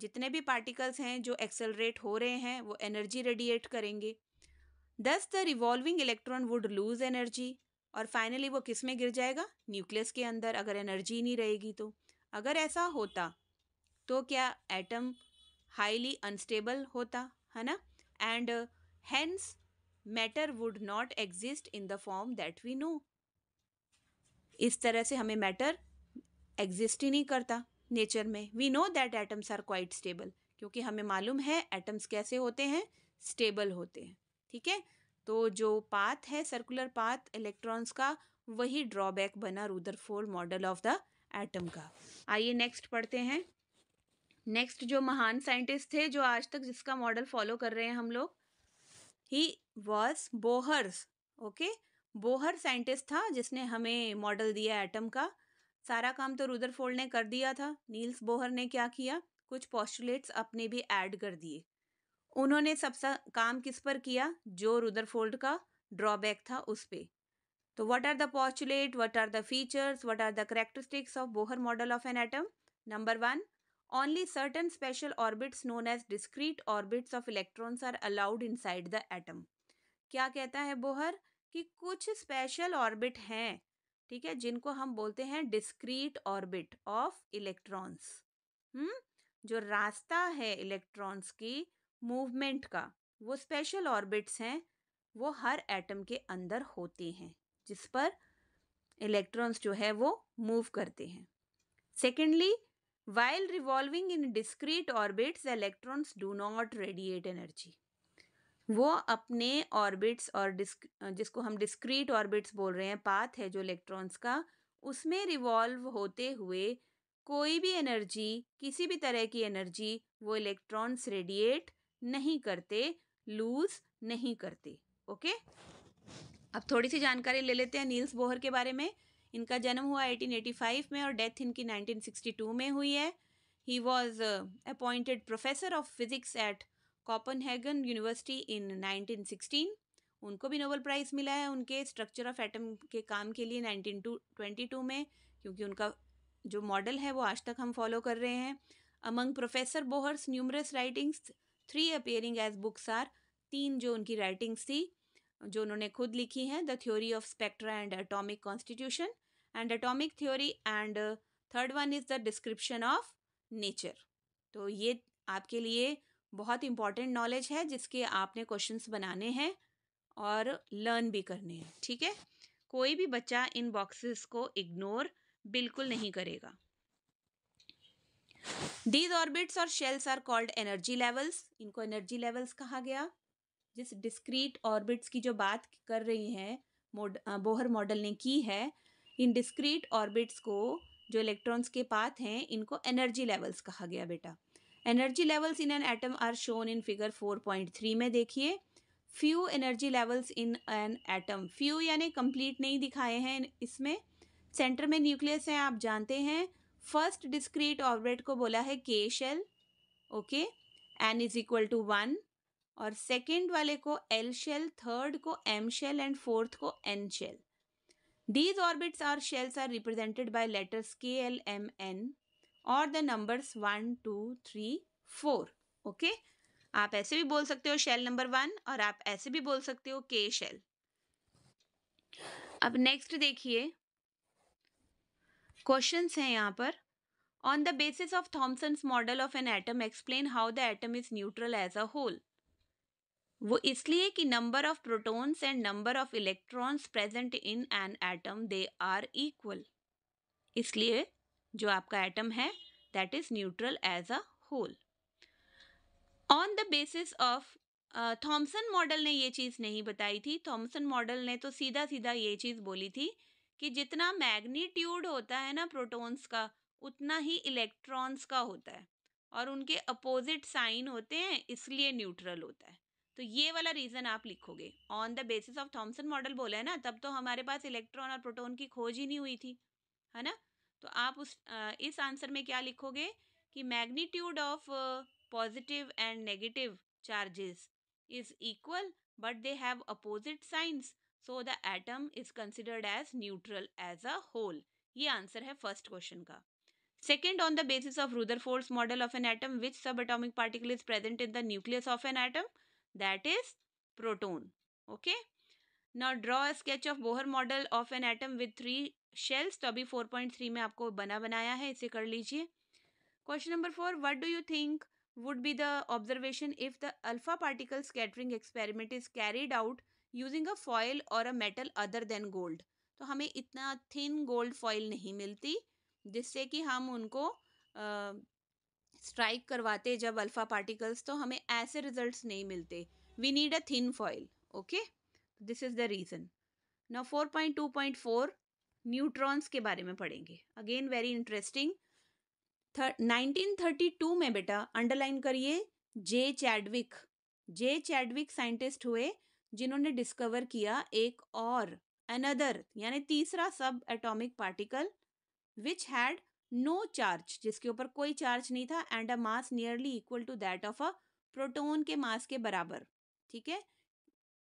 जितने भी पार्टिकल्स हैं जो एक्सेलरेट हो रहे हैं वो एनर्जी रेडिएट करेंगे thus the revolving electron would lose energy और फाइनली वो किस में गिर जाएगा न्यूक्लियस के अंदर अगर एनर्जी नहीं रहेगी तो अगर ऐसा होता तो क्या एटम हाईली अनस्टेबल होता है ना and hence matter would not exist in the form that we know इस तरह से हमें मैटर एग्जिस्ट ही नहीं करता नेचर में we know that atoms are quite stable क्योंकि हमें मालूम है एटम्स कैसे होते हैं स्टेबल होते हैं ठीक है तो जो पाथ है सर्कुलर पाथ इलेक्ट्रॉन्स का वही ड्रॉबैक बना for model of the atom का आइए नेक्स्ट पढ़ते हैं नेक्स्ट जो महान साइंटिस्ट थे जो आज तक जिसका मॉडल फॉलो कर रहे हैं हम लोग he was Bohr's okay Bohr scientist था जिसने हमें मॉडल दिया एटम का सारा काम तो रुदरफोल्ड ने कर दिया था नील्स बोहर ने क्या किया कुछ पॉस्टुलेट्स अपने भी ऐड कर दिए उन्होंने सबसा काम किस पर किया जो रुदरफोल्ड का ड्रॉबैक था उस पर तो what are the postulate what are the features what are the characteristics of Bohr model of an atom number one only certain special orbits known as discrete orbits of electrons are allowed inside the atom क्या कहता है Bohr कि कुछ special orbit हैं ठीक है जिनको हम बोलते हैं discrete orbit of electrons hmm जो रास्ता है इलेक्ट्रॉन्स की मूवमेंट का वो स्पेशल ऑर्बिट्स हैं वो हर एटम के अंदर होती हैं जिस पर इलेक्ट्रॉन्स जो है वो मूव करते हैं secondly while revolving in discrete orbits electrons do not radiate energy वो अपने ऑर्बिट्स और डिस्क जिसको हम डिस्क्रीट ऑर्बिट्स बोल रहे हैं पाथ है जो इलेक्ट्रॉन्स का उसमें रिवॉल्व होते हुए कोई भी एनर्जी किसी भी तरह की एनर्जी वो इलेक्ट्रॉन्स रेडिएट नहीं करते लूज नहीं करते ओके अब थोड़ी सी जानकारी ले लेते हैं नील्स बोहर के बारे में इनका जन्म हुआ 1885 में और डेथ इनकी 1962 में हुई है he was appointed professor of physics at Copenhagen university in 1916 उनको भी नोबल प्राइज़ मिला है उनके स्ट्रक्चर ऑफ एटम के काम के लिए 1922 में क्योंकि उनका जो मॉडल है वो आज तक हम फॉलो कर रहे हैं among professor Bohr's numerous writings three appearing as books are तीन जो उनकी राइटिंग्स थी जो उन्होंने खुद लिखी हैं the theory of spectra and atomic constitution and atomic theory and third one is the description of nature तो ये आपके लिए बहुत इंपॉर्टेंट नॉलेज है जिसके आपने क्वेश्चंस बनाने हैं और लर्न भी करने हैं ठीक है कोई भी बच्चा इन बॉक्सेस को इग्नोर बिल्कुल नहीं करेगा दीज ऑर्बिट्स और shells are called energy levels इनको एनर्जी लेवल्स कहा गया जिस डिस्क्रीट ऑर्बिट्स की जो बात कर रही है मोड बोहर मॉडल ने की है इन डिस्क्रीट ऑर्बिट्स को जो इलेक्ट्रॉन्स के पाथ हैं इनको एनर्जी लेवल्स कहा गया बेटा energy levels in an atom are shown in figure 4.3 में देखिए few energy levels in an atom few यानी कंप्लीट नहीं दिखाए हैं इसमें सेंटर में न्यूक्लियस हैं आप जानते हैं फर्स्ट डिस्क्रीट ऑर्बिट को बोला है K shell okay n is equal to one और सेकेंड वाले को एल शेल थर्ड को एम शेल एंड फोर्थ को N shell these orbits or shells are represented by letters K L M N और the numbers one two three four okay आप ऐसे भी बोल सकते हो शेल नंबर वन और आप ऐसे भी बोल सकते हो के शेल अब नेक्स्ट देखिए क्वेश्चन हैं यहाँ पर on the basis of Thomson's model of an atom explain how the atom is neutral as a whole वो इसलिए कि number of protons and number of electrons present in an atom they are equal इसलिए जो आपका एटम है that is neutral as a whole on the basis of Thomson model ने ये चीज़ नहीं बताई थी थॉमसन मॉडल ने तो सीधा सीधा ये चीज़ बोली थी कि जितना मैग्नीट्यूड होता है ना प्रोटॉन्स का उतना ही इलेक्ट्रॉन्स का होता है और उनके अपोजिट साइन होते हैं इसलिए न्यूट्रल होता है तो ये वाला रीज़न आप लिखोगे on the basis of Thomson model बोला है ना तब तो हमारे पास इलेक्ट्रॉन और प्रोटोन की खोज ही नहीं हुई थी है ना तो आप उस इस आंसर में क्या लिखोगे कि magnitude of positive and negative charges is equal but they have opposite signs so the atom is considered as neutral as a whole ये आंसर है फर्स्ट क्वेश्चन का second on the basis of Rutherford model of an atom which sub atomic particle is present in the nucleus of an atom that is proton okay now draw a sketch of Bohr model of an atom with three shells तो अभी four point three में आपको बना बनाया है इसे कर लीजिए question number four what do you think would be the observation if the alpha particle scattering experiment is carried out using a foil और a metal other than gold तो हमें इतना थिन गोल्ड फॉइल नहीं मिलती जिससे कि हम उनको स्ट्राइक करवाते जब अल्फ़ा पार्टिकल्स तो हमें ऐसे रिजल्ट नहीं मिलते we need a thin foil okay this is the reason now four point two point four neutrons के बारे में पढ़ेंगे अगेन वेरी इंटरेस्टिंग टू में बेटा अंडरलाइन करिए J Chadwick J Chadwick scientist हुए जिन्होंने डिस्कवर किया एक और अनदर यानी तीसरा sub atomic particle which had no charge जिसके ऊपर कोई चार्ज नहीं था and a mass nearly equal to that of a proton के मास के बराबर ठीक है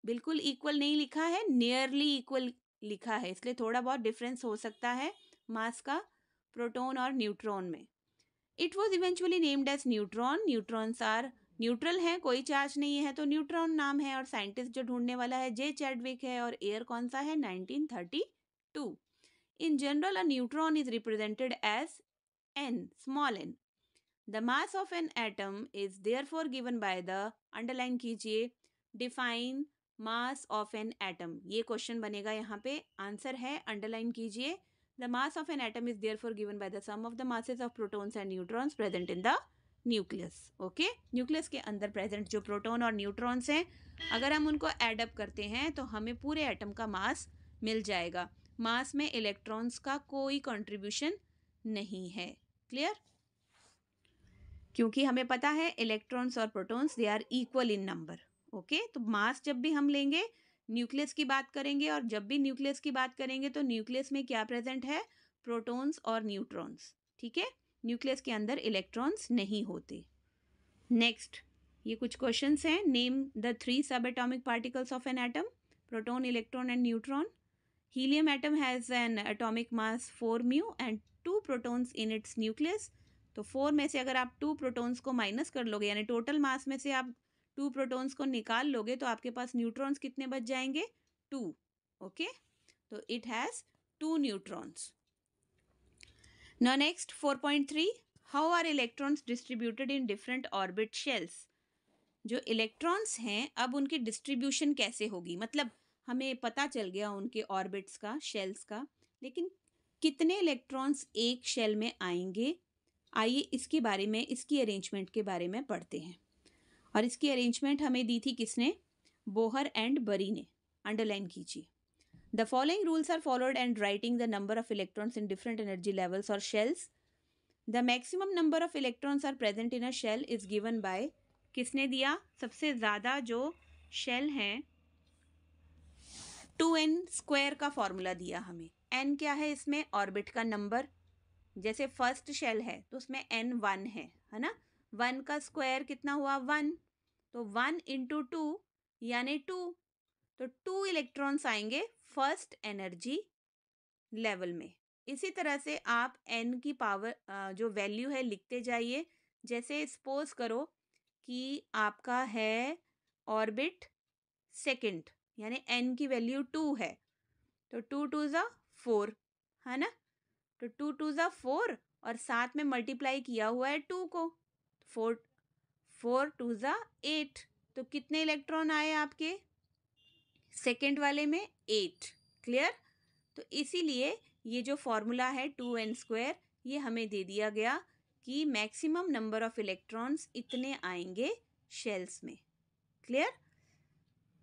बिल्कुल इक्वल नहीं लिखा है नियरली इक्वल लिखा है इसलिए थोड़ा बहुत डिफरेंस हो सकता है मास का प्रोटोन और न्यूट्रॉन में it was eventually named as neutron neutrons are neutral हैं कोई चार्ज नहीं है तो न्यूट्रॉन नाम है और साइंटिस्ट जो ढूंढने वाला है जे चैडविक है और एयर कौन सा है 1932 in general a neutron is represented as an small n the mass of an atom is therefore given by the underline कीजिए define mass of an atom ये क्वेश्चन बनेगा यहाँ पे आंसर है अंडरलाइन कीजिए the mass of an atom is therefore given by the sum of the masses of protons and neutrons present in the nucleus okay nucleus के अंदर present जो proton और न्यूट्रॉन्स हैं अगर हम उनको एडअप करते हैं तो हमें पूरे एटम का मास मिल जाएगा मास में इलेक्ट्रॉन्स का कोई कंट्रीब्यूशन नहीं है क्लियर क्योंकि हमें पता है इलेक्ट्रॉन्स और protons they are equal in number okay तो मास जब भी हम लेंगे न्यूक्लियस की बात करेंगे और जब भी न्यूक्लियस की बात करेंगे तो न्यूक्लियस में क्या प्रेजेंट है प्रोटॉन्स और न्यूट्रॉन्स ठीक है न्यूक्लियस के अंदर इलेक्ट्रॉन्स नहीं होते नेक्स्ट ये कुछ क्वेश्चन हैं नेम द थ्री सब atomic particles of an atom proton electron and neutron helium atom has an atomic mass four mu and two protons in its nucleus तो फोर में से अगर आप टू प्रोटोन्स को माइनस कर लोगे यानी टोटल मास में से आप टू प्रोटॉन्स को निकाल लोगे तो आपके पास न्यूट्रॉन्स कितने बच जाएंगे टू ओके तो it has two neutrons four point three how are electrons distributed in different orbit shells जो इलेक्ट्रॉन्स हैं अब उनकी डिस्ट्रीब्यूशन कैसे होगी मतलब हमें पता चल गया उनके ऑर्बिट्स का शेल्स का लेकिन कितने इलेक्ट्रॉन्स एक शेल में आएंगे आइए इसके बारे में इसकी अरेंजमेंट के बारे में पढ़ते हैं और इसकी अरेंजमेंट हमें दी थी किसने बोहर एंड बरी ने अंडरलाइन कीजिए the following rules are followed and writing the number of electrons in different energy levels और shells the maximum number of electrons are present in a shell is given by किसने दिया सबसे ज़्यादा जो shell हैं two n square का formula दिया हमें एन क्या है इसमें ऑर्बिट का नंबर जैसे फर्स्ट शेल है तो उसमें एन वन है है ना वन का स्क्वायर कितना हुआ वन तो वन इंटू टू यानी टू तो टू इलेक्ट्रॉन्स आएंगे फर्स्ट एनर्जी लेवल में इसी तरह से आप एन की पावर जो वैल्यू है लिखते जाइए जैसे सपोज करो कि आपका है ऑर्बिट सेकंड यानी एन की वैल्यू टू है तो टू टू ज़ा फोर है ना तो टू टू ज़ा फोर और साथ में मल्टीप्लाई किया हुआ है टू को फोर फोर टू ज़ा एट तो कितने इलेक्ट्रॉन आए आपके सेकेंड वाले में एट क्लियर तो इसीलिए ये जो फॉर्मूला है टू एन स्क्वायर ये हमें दे दिया गया कि मैक्सिमम नंबर ऑफ इलेक्ट्रॉन्स इतने आएंगे शेल्स में क्लियर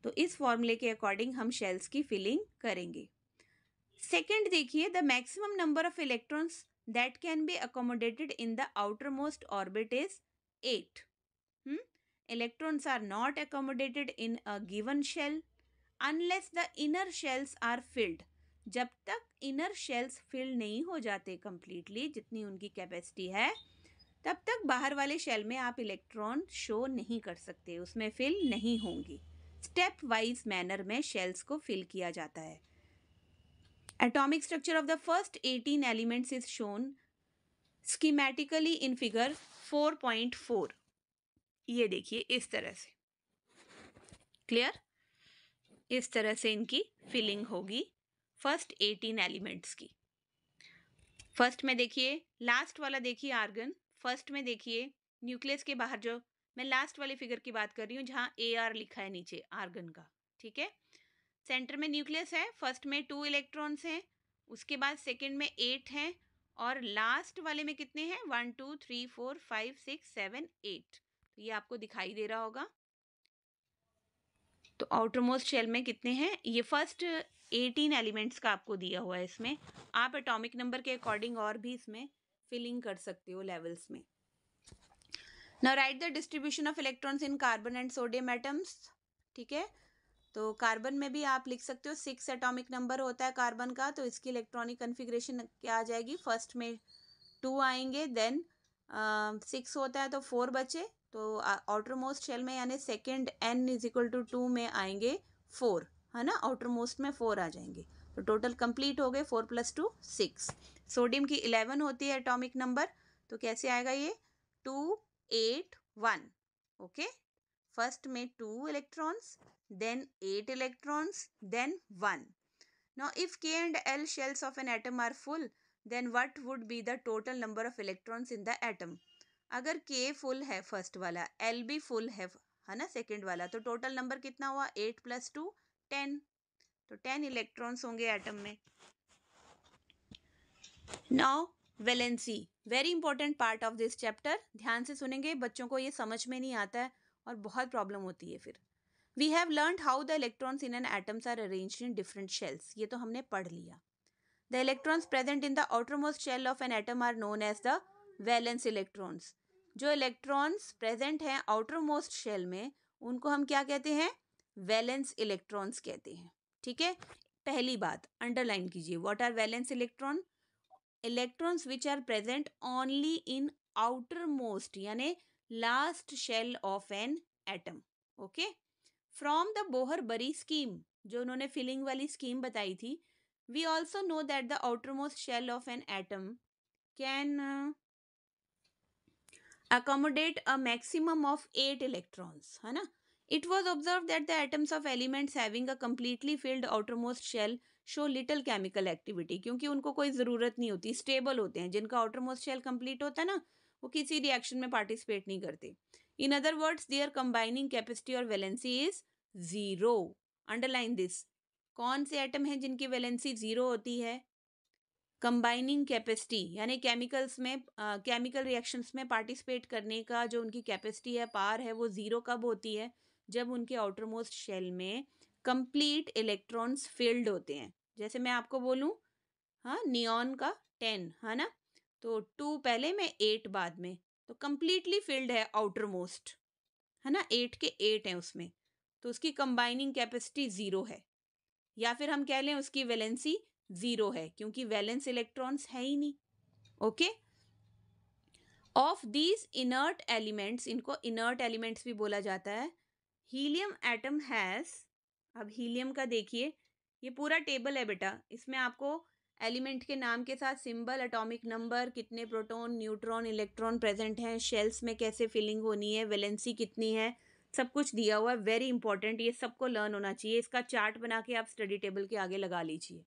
तो इस फॉर्मूले के अकॉर्डिंग हम शेल्स की फिलिंग करेंगे सेकेंड देखिए the maximum number of electrons that can be accommodated in the outermost orbit is eight. Hmm? Electrons are not accommodated in a given shell unless the inner shells are filled. जब तक inner shells fill नहीं हो जाते completely जितनी उनकी capacity है तब तक बाहर वाले शेल में आप इलेक्ट्रॉन शो नहीं कर सकते उसमें फिल नहीं होंगी स्टेप वाइज मैनर में शेल्स को फिल किया जाता है atomic structure of the first 18 elements is shown schematically in figure four point four ये देखिए इस तरह से क्लियर इस तरह से इनकी फिलिंग होगी फर्स्ट एटीन एलिमेंट्स की फर्स्ट में देखिए लास्ट वाला देखिए आर्गन फर्स्ट में देखिए न्यूक्लियस के बाहर जो मैं लास्ट वाले फिगर की बात कर रही हूँ जहाँ ए आर लिखा है नीचे आर्गन का ठीक है सेंटर में न्यूक्लियस है फर्स्ट में टू इलेक्ट्रॉन्स हैं उसके बाद सेकंड में एट हैं और लास्ट वाले में कितने हैं one two three four five six seven eight तो ये आपको दिखाई दे रहा होगा तो आउटरमोस्ट शेल में कितने हैं ये फर्स्ट एटीन एलिमेंट्स का आपको दिया हुआ है इसमें आप एटॉमिक नंबर के अकॉर्डिंग और भी इसमें फिलिंग कर सकते हो लेवल्स में now write the distribution of electrons in carbon and sodium atoms ठीक है तो कार्बन में भी आप लिख सकते हो सिक्स एटॉमिक नंबर होता है कार्बन का तो इसकी इलेक्ट्रॉनिक कन्फिग्रेशन क्या आ जाएगी फर्स्ट में टू आएंगे देन सिक्स uh, होता है तो फोर बचे तो आउटरमोस्ट शेल में यानी second n is equal to two में आएंगे फोर है ना आउटरमोस्ट में फोर आ जाएंगे तो टोटल कंप्लीट हो गए four plus two six sodium की इलेवन होती है एटॉमिक नंबर तो कैसे आएगा ये two eight one okay first में two electrons then 8 electrons, then 1. Now, if K and L shells of an atom are full, then what would be the total number of electrons in the atom? अगर K full है first वाला L भी full है है ना second वाला तो total number कितना हुआ एट plus टू टेन तो टेन electrons होंगे atom में Now, valency. Very important part of this chapter ध्यान से सुनेंगे बच्चों को ये समझ में नहीं आता है और बहुत प्रॉब्लम होती है फिर we have learn how the electrons in an atoms are arrange in different shells ये तो हमने पढ़ लिया the electrons present in the outermost shell of an atom are known as the valence electrons जो electrons present हैं outermost shell में उनको हम क्या कहते हैं वैलेंस इलेक्ट्रॉन्स कहते हैं ठीक है पहली बात अंडरलाइन कीजिए what are valence electron electrons which are present only in outermost यानी last shell of an atom okay from the Bohr Bury scheme जो उन्होंने फिलिंग वाली स्कीम बताई थी we also know that the outermost shell of an atom can accommodate a maximum of eight electrons है ना it was observe that the atoms of elements having a completely filled outermost shell show little chemical activity क्योंकि उनको कोई ज़रूरत नहीं होती stable होते हैं जिनका आउटरमोस्ट शेल कम्प्लीट होता है ना वो किसी रिएक्शन में पार्टिसिपेट नहीं करते In other words, their combining capacity or valency is zero. Underline this. कौन से एटम हैं जिनकी वैलेंसी ज़ीरो होती है कंबाइनिंग कैपेसिटी यानी केमिकल्स में केमिकल uh, रिएक्शंस में पार्टिसिपेट करने का जो उनकी कैपेसिटी है पार है वो ज़ीरो कब होती है जब उनके आउटर मोस्ट शेल में कंप्लीट इलेक्ट्रॉन्स फिल्ड होते हैं जैसे मैं आपको बोलूँ हाँ नियॉन का टेन है ना तो टू पहले में एट बाद में तो कम्प्लीटली फिल्ड है आउटर मोस्ट है ना एट के एट हैं उसमें तो उसकी कंबाइनिंग कैपेसिटी ज़ीरो है या फिर हम कह लें उसकी वैलेंसी ज़ीरो है क्योंकि वैलेंस इलेक्ट्रॉन्स है ही नहीं okay of these inert elements इनको इनर्ट एलिमेंट्स भी बोला जाता है हीलियम एटम हैज़ अब हीलियम का देखिए ये पूरा टेबल है बेटा इसमें आपको एलिमेंट के नाम के साथ सिंबल एटॉमिक नंबर कितने प्रोटॉन, न्यूट्रॉन इलेक्ट्रॉन प्रेजेंट हैं शेल्स में कैसे फिलिंग होनी है वैलेंसी कितनी है सब कुछ दिया हुआ है वेरी इंपॉर्टेंट ये सबको लर्न होना चाहिए इसका चार्ट बना के आप स्टडी टेबल के आगे लगा लीजिए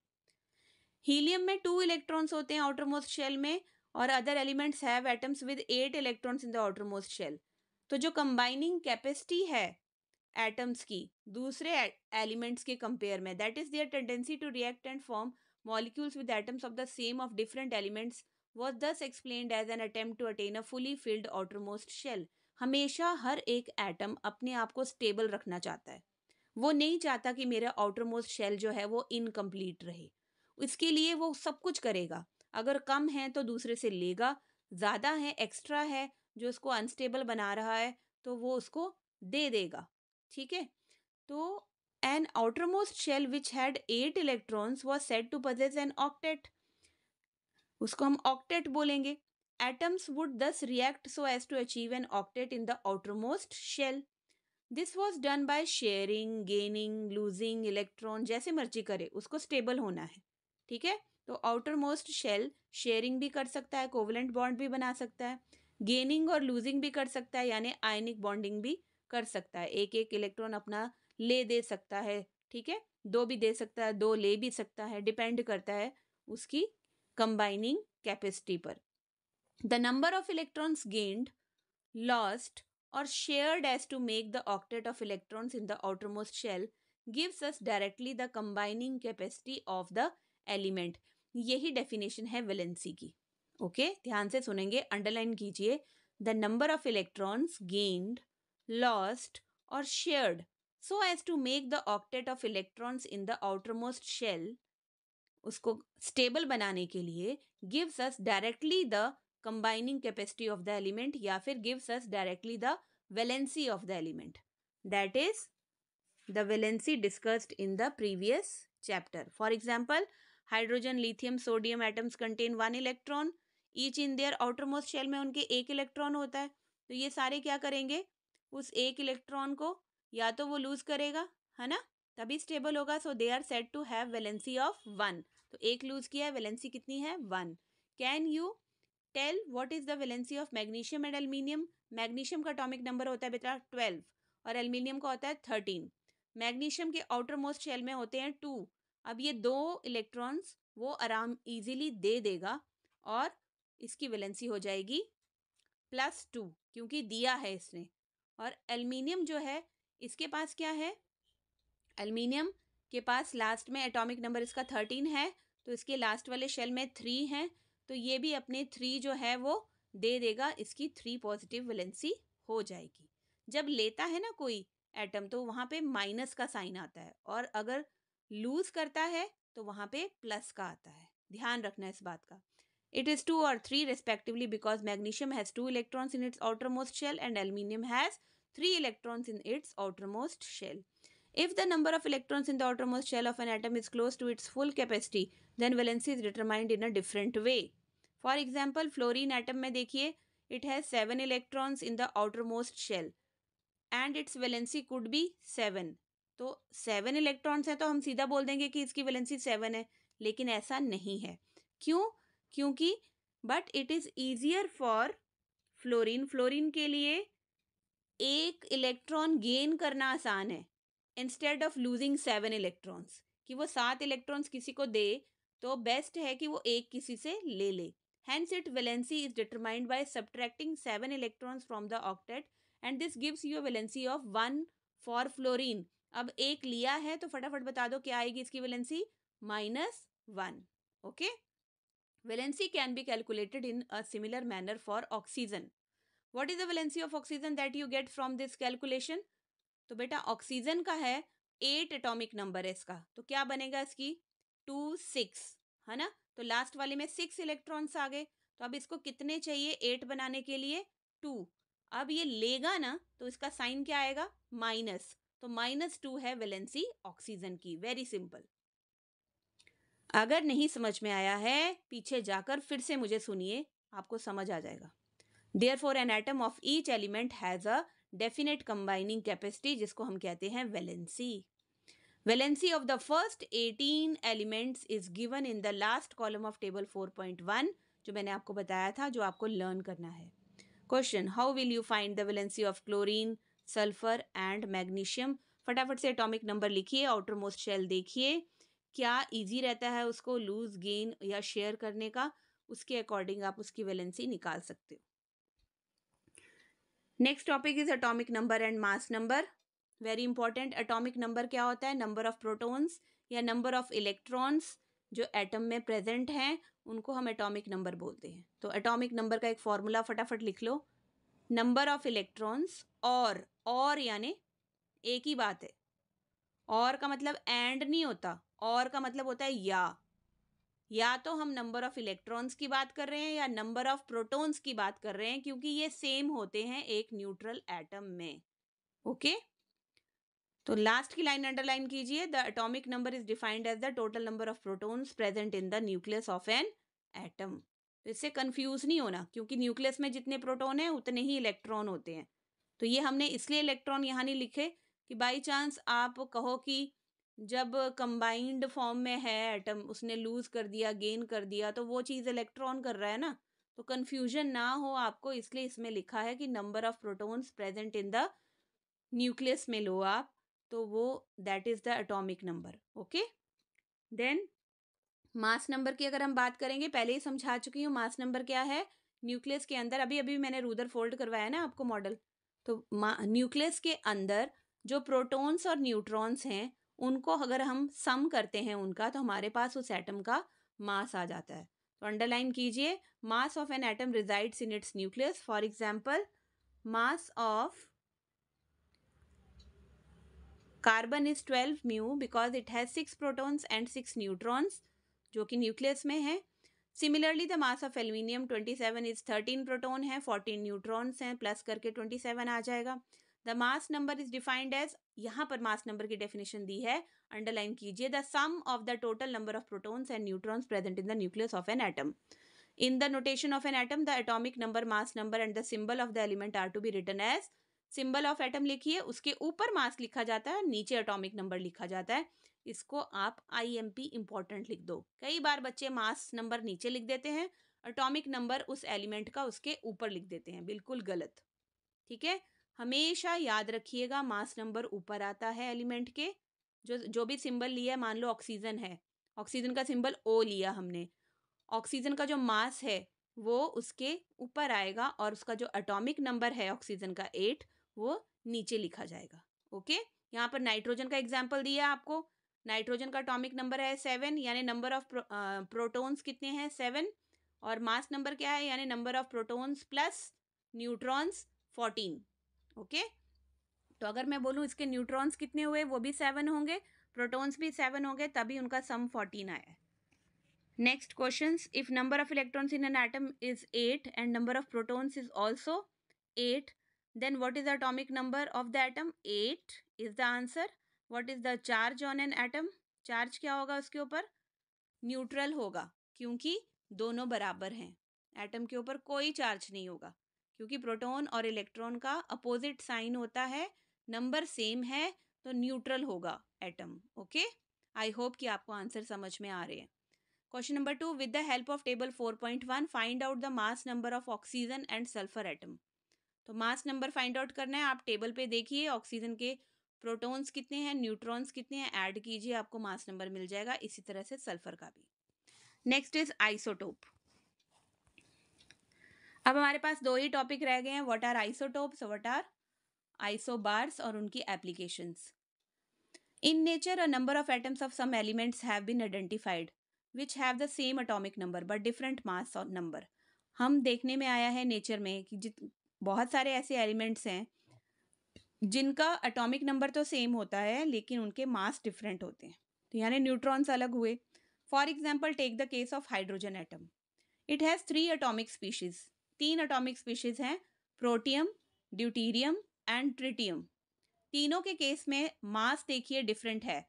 हीलियम में टू इलेक्ट्रॉन्स होते हैं आउटरमोस्ट शेल में और other elements have atoms with eight electrons in the outermost shell तो जो कंबाइनिंग कैपेसिटी है एटम्स की दूसरे एलिमेंट्स e- के कंपेयर में that is their tendency to react and form molecules with atoms of the same of different elements was thus explained as an attempt to attain a fully filled outermost shell. हमेशा हर एक atom अपने आप को stable रखना चाहता है वो नहीं चाहता कि मेरा आउटरमोस्ट शेल जो है वो इनकम्प्लीट रहे इसके लिए वो सब कुछ करेगा अगर कम है तो दूसरे से लेगा ज़्यादा है एक्स्ट्रा है जो उसको अनस्टेबल बना रहा है तो वो उसको दे देगा ठीक है तो An outermost shell which had eight electrons was said to possess an octet. उसको हम octet बोलेंगे Atoms would thus react so as to achieve an octet in the outermost shell. This was done by sharing gaining losing electron जैसे मर्जी करे उसको stable होना है ठीक है तो आउटर मोस्ट शेल शेयरिंग भी कर सकता है कोवलेंट बॉन्ड भी बना सकता है गेनिंग और लूजिंग भी कर सकता है यानी आयनिक बॉन्डिंग भी कर सकता है एक एक इलेक्ट्रॉन अपना ले दे सकता है ठीक है दो भी दे सकता है दो ले भी सकता है डिपेंड करता है उसकी कंबाइनिंग कैपेसिटी पर the number of electrons gained lost और shared as to make the octet of electrons in the outermost shell gives us directly the combining capacity of the element यही डेफिनेशन है valency की okay okay? ध्यान से सुनेंगे underline कीजिए the number of electrons gained lost और shared so as to make the octet of electrons in the outermost shell उसको stable बनाने के लिए gives us directly the combining capacity of the element या फिर gives us directly the valency of the element that is the valency discussed in the previous chapter. For example, hydrogen, lithium, sodium atoms contain one electron. Each in their outermost shell में उनके एक electron होता है तो ये सारे क्या करेंगे उस एक इलेक्ट्रॉन को या तो वो लूज़ करेगा है ना तभी स्टेबल होगा so they are set to have valency of one तो एक लूज़ किया है वैलेंसी कितनी है one can you tell what is the valency of magnesium and aluminium magnesium का अटोमिक नंबर होता है बेटा ट्वेल्व और एल्यूमिनियम का होता है थर्टीन मैग्नीशियम के आउटर मोस्ट शेल में होते हैं टू अब ये दो इलेक्ट्रॉन्स वो आराम इजीली दे देगा और इसकी वैलेंसी हो जाएगी प्लस टू क्योंकि दिया है इसने और एल्मीनियम जो है इसके पास क्या है अल्मीनियम के पास लास्ट में एटॉमिक नंबर इसका थर्टीन है तो इसके लास्ट वाले शेल में थ्री हैं तो ये भी अपने थ्री जो है वो दे देगा इसकी थ्री पॉजिटिव वैलेंसी हो जाएगी जब लेता है ना कोई एटम तो वहाँ पे माइनस का साइन आता है और अगर लूज करता है तो वहाँ पे प्लस का आता है ध्यान रखना इस बात का इट इज़ टू और three respectively because magnesium has two electrons in its outermost shell and aluminium has three electrons in its outermost shell. If the number of electrons in the outermost shell of an atom is close to its full capacity, then valency is determined in a different way. For example, fluorine atom में देखिए it has seven electrons in the outermost shell and its valency could be seven. तो seven electrons हैं तो हम सीधा बोल देंगे कि इसकी वैलेंसी सेवन है लेकिन ऐसा नहीं है क्यों क्योंकि but it is easier for fluorine fluorine के लिए एक इलेक्ट्रॉन गेन करना आसान है instead of losing seven electrons कि वो सात इलेक्ट्रॉन्स किसी को दे तो बेस्ट है कि वो एक किसी से ले ले hence it valency is determined by subtracting seven electrons from the octet and this gives you valency of one for fluorine अब एक लिया है तो फटाफट बता दो क्या आएगी इसकी valency minus one okay valency can be calculated in a similar manner for oxygen what is the valency of oxygen that you get from this calculation तो बेटा ऑक्सीजन का है एट एटॉमिक नंबर है इसका तो क्या बनेगा इसकी टू सिक्स है ना तो लास्ट वाले में सिक्स इलेक्ट्रॉन्स आ गए तो अब इसको कितने चाहिए एट बनाने के लिए टू अब ये लेगा ना तो इसका साइन क्या आएगा माइनस तो माइनस टू है वैलेंसी ऑक्सीजन की वेरी सिंपल अगर नहीं समझ में आया है पीछे जाकर फिर से मुझे सुनिए आपको समझ आ जाएगा therefore an atom of each element has a definite combining capacity जिसको हम कहते हैं valency valency of the first eighteen elements is given in the last column of table four point one जो मैंने आपको बताया था जो आपको लर्न करना है question how will you find the valency of chlorine sulphur and magnesium फटाफट से एटॉमिक नंबर लिखिए आउटर मोस्ट शेल देखिए क्या इजी रहता है उसको लूज गेन या शेयर करने का उसके अकॉर्डिंग आप उसकी वैलेंसी निकाल सकते हो next topic is atomic number and mass number very important atomic number क्या होता है नंबर ऑफ प्रोटोन्स या नंबर ऑफ इलेक्ट्रॉन्स जो एटम में प्रेजेंट हैं उनको हम एटॉमिक नंबर बोलते हैं तो एटॉमिक नंबर का एक फॉर्मूला फटाफट लिख लो नंबर ऑफ इलेक्ट्रॉन्स और और यानी एक ही बात है और का मतलब एंड नहीं होता और का मतलब होता है या या तो हम नंबर ऑफ इलेक्ट्रॉन्स की बात कर रहे हैं या नंबर ऑफ प्रोटॉन्स की बात कर रहे हैं क्योंकि ये सेम होते हैं एक न्यूट्रल एटम में ओके तो लास्ट की लाइन अंडरलाइन कीजिए the atomic number is defined as the total number of protons present in the nucleus of an atom तो इससे कंफ्यूज नहीं होना क्योंकि न्यूक्लियस में जितने प्रोटोन हैं उतने ही इलेक्ट्रॉन होते हैं तो ये हमने इसलिए इलेक्ट्रॉन यहाँ नहीं लिखे कि बाई चांस आप कहो कि जब कंबाइंड फॉर्म में है एटम उसने लूज कर दिया गेन कर दिया तो वो चीज़ इलेक्ट्रॉन कर रहा है ना तो कन्फ्यूजन ना हो आपको इसलिए इसमें लिखा है कि number of protons present in the nucleus में लो आप तो वो that is the atomic number okay then mass number की अगर हम बात करेंगे पहले ही समझा चुकी हूँ मास नंबर क्या है न्यूक्लियस के अंदर अभी अभी मैंने रूदर फोल्ड करवाया ना आपको मॉडल तो न्यूक्लियस के अंदर जो प्रोटॉन्स और न्यूट्रॉन्स हैं उनको अगर हम सम करते हैं उनका तो हमारे पास उस एटम का मास आ जाता है तो अंडरलाइन कीजिए mass of an atom resides in its nucleus for example mass of carbon is twelve mu because it has six protons and six neutrons जो कि न्यूक्लियस में है similarly the mass of aluminium twenty seven is thirteen proton है fourteen neutrons हैं plus करके twenty seven आ जाएगा the mass number is defined as यहाँ पर मास नंबर की डेफिनेशन दी है अंडरलाइन कीजिए the sum of the total number of protons and neutrons present in the nucleus of an atom in the notation of an atom the atomic number mass number and the symbol of the element are to be written as symbol of atom लिखिए उसके ऊपर मास लिखा जाता है नीचे atomic number लिखा जाता है इसको आप आई एम पी इंपॉर्टेंट लिख दो कई बार बच्चे मास नंबर नीचे लिख देते हैं एटॉमिक नंबर उस एलिमेंट का उसके ऊपर लिख देते हैं बिल्कुल गलत ठीक है हमेशा याद रखिएगा मास नंबर ऊपर आता है एलिमेंट के जो जो भी सिंबल लिया है मान लो ऑक्सीजन है ऑक्सीजन का सिंबल ओ लिया हमने ऑक्सीजन का जो मास है वो उसके ऊपर आएगा और उसका जो अटोमिक नंबर है ऑक्सीजन का एट वो नीचे लिखा जाएगा ओके यहाँ पर नाइट्रोजन का एग्जाम्पल दिया आपको नाइट्रोजन का अटोमिक नंबर है सेवन यानी नंबर ऑफ प्रोटोन्स कितने हैं सेवन और मास नंबर क्या है यानी number of protons plus neutrons fourteen okay तो अगर मैं बोलूँ इसके न्यूट्रॉन्स कितने हुए वो भी सेवन होंगे प्रोटॉन्स भी सेवन होंगे तभी उनका सम फोर्टीन आया next question if number of electrons in an atom is eight and number of protons is also eight then what is atomic number of the atom eight is the answer answer is the charge on an an charge क्या होगा उसके ऊपर neutral होगा क्योंकि दोनों बराबर हैं atom के ऊपर कोई चार्ज नहीं होगा क्योंकि प्रोटॉन और इलेक्ट्रॉन का अपोजिट साइन होता है नंबर सेम है तो न्यूट्रल होगा एटम ओके आई होप कि आपको आंसर समझ में आ रहे हैं question number two with the help of table four point one find out the mass number of oxygen and sulphur atom तो मास नंबर फाइंड आउट करना है आप टेबल पे देखिए ऑक्सीजन के प्रोटॉन्स कितने हैं न्यूट्रॉन्स कितने हैं ऐड कीजिए आपको मास नंबर मिल जाएगा इसी तरह से सल्फर का भी नेक्स्ट इज आइसोटोप अब हमारे पास दो ही टॉपिक रह गए हैं what are isotopes what are isobars और उनकी applications in nature a number of atoms of some elements have been identified which have the same atomic number but different mass और number हम देखने में आया है नेचर में कि जित बहुत सारे ऐसे एलिमेंट्स हैं जिनका अटोमिक नंबर तो सेम होता है लेकिन उनके मास डिफरेंट होते हैं तो यानी न्यूट्रॉन्स अलग हुए for example take the case of hydrogen atom it has three atomic species तीन अटोमिक स्पीशीज हैं प्रोटियम ड्यूटीरियम एंड ट्रिटियम तीनों के केस में मास देखिए डिफरेंट है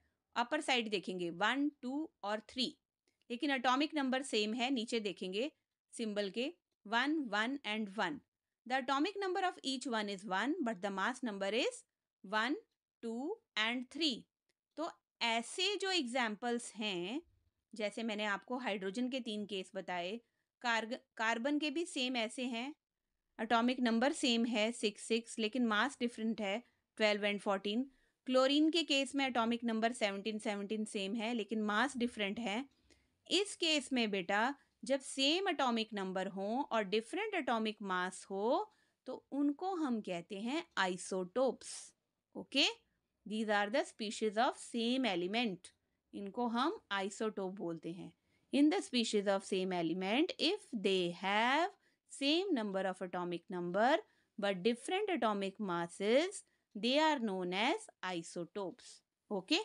अपर साइड देखेंगे वन टू और थ्री लेकिन अटोमिक नंबर सेम है नीचे देखेंगे सिंबल के one one and one the atomic number of each one is one but the mass number is one two and three तो ऐसे जो एग्जाम्पल्स हैं जैसे मैंने आपको हाइड्रोजन के तीन केस बताए कार्ग कार्बन के भी सेम ऐसे हैं अटोमिक नंबर सेम है सिक्स सिक्स लेकिन मास डिफरेंट है ट्वेल्व एंड फोर्टीन क्लोरीन के केस में atomic number seventeen seventeen same है लेकिन मास डिफरेंट है इस केस में बेटा जब सेम अटोमिक नंबर हो और डिफरेंट अटोमिक मास हो तो उनको हम कहते हैं isotopes okay these are the species of same element इनको हम आइसोटोप बोलते हैं in the species of same element if they have same number of atomic number but different atomic masses they are known as isotopes okay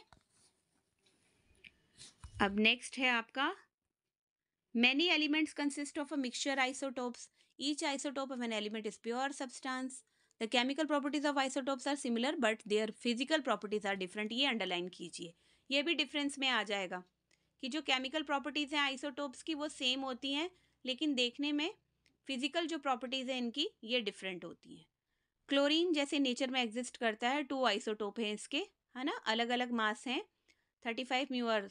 अब next है आपका many elements consist of a mixture isotopes each isotope of an element is pure substance the chemical properties of isotopes are similar but their physical properties are different ये underline कीजिए ये भी difference में आ जाएगा कि जो केमिकल प्रॉपर्टीज़ हैं isotopes की वो सेम होती हैं लेकिन देखने में फिजिकल जो प्रॉपर्टीज़ हैं इनकी ये डिफरेंट होती हैं क्लोरीन जैसे नेचर में एग्जिस्ट करता है टू आइसोटोप हैं इसके है ना अलग अलग मास हैं थर्टी फाइव म्यू और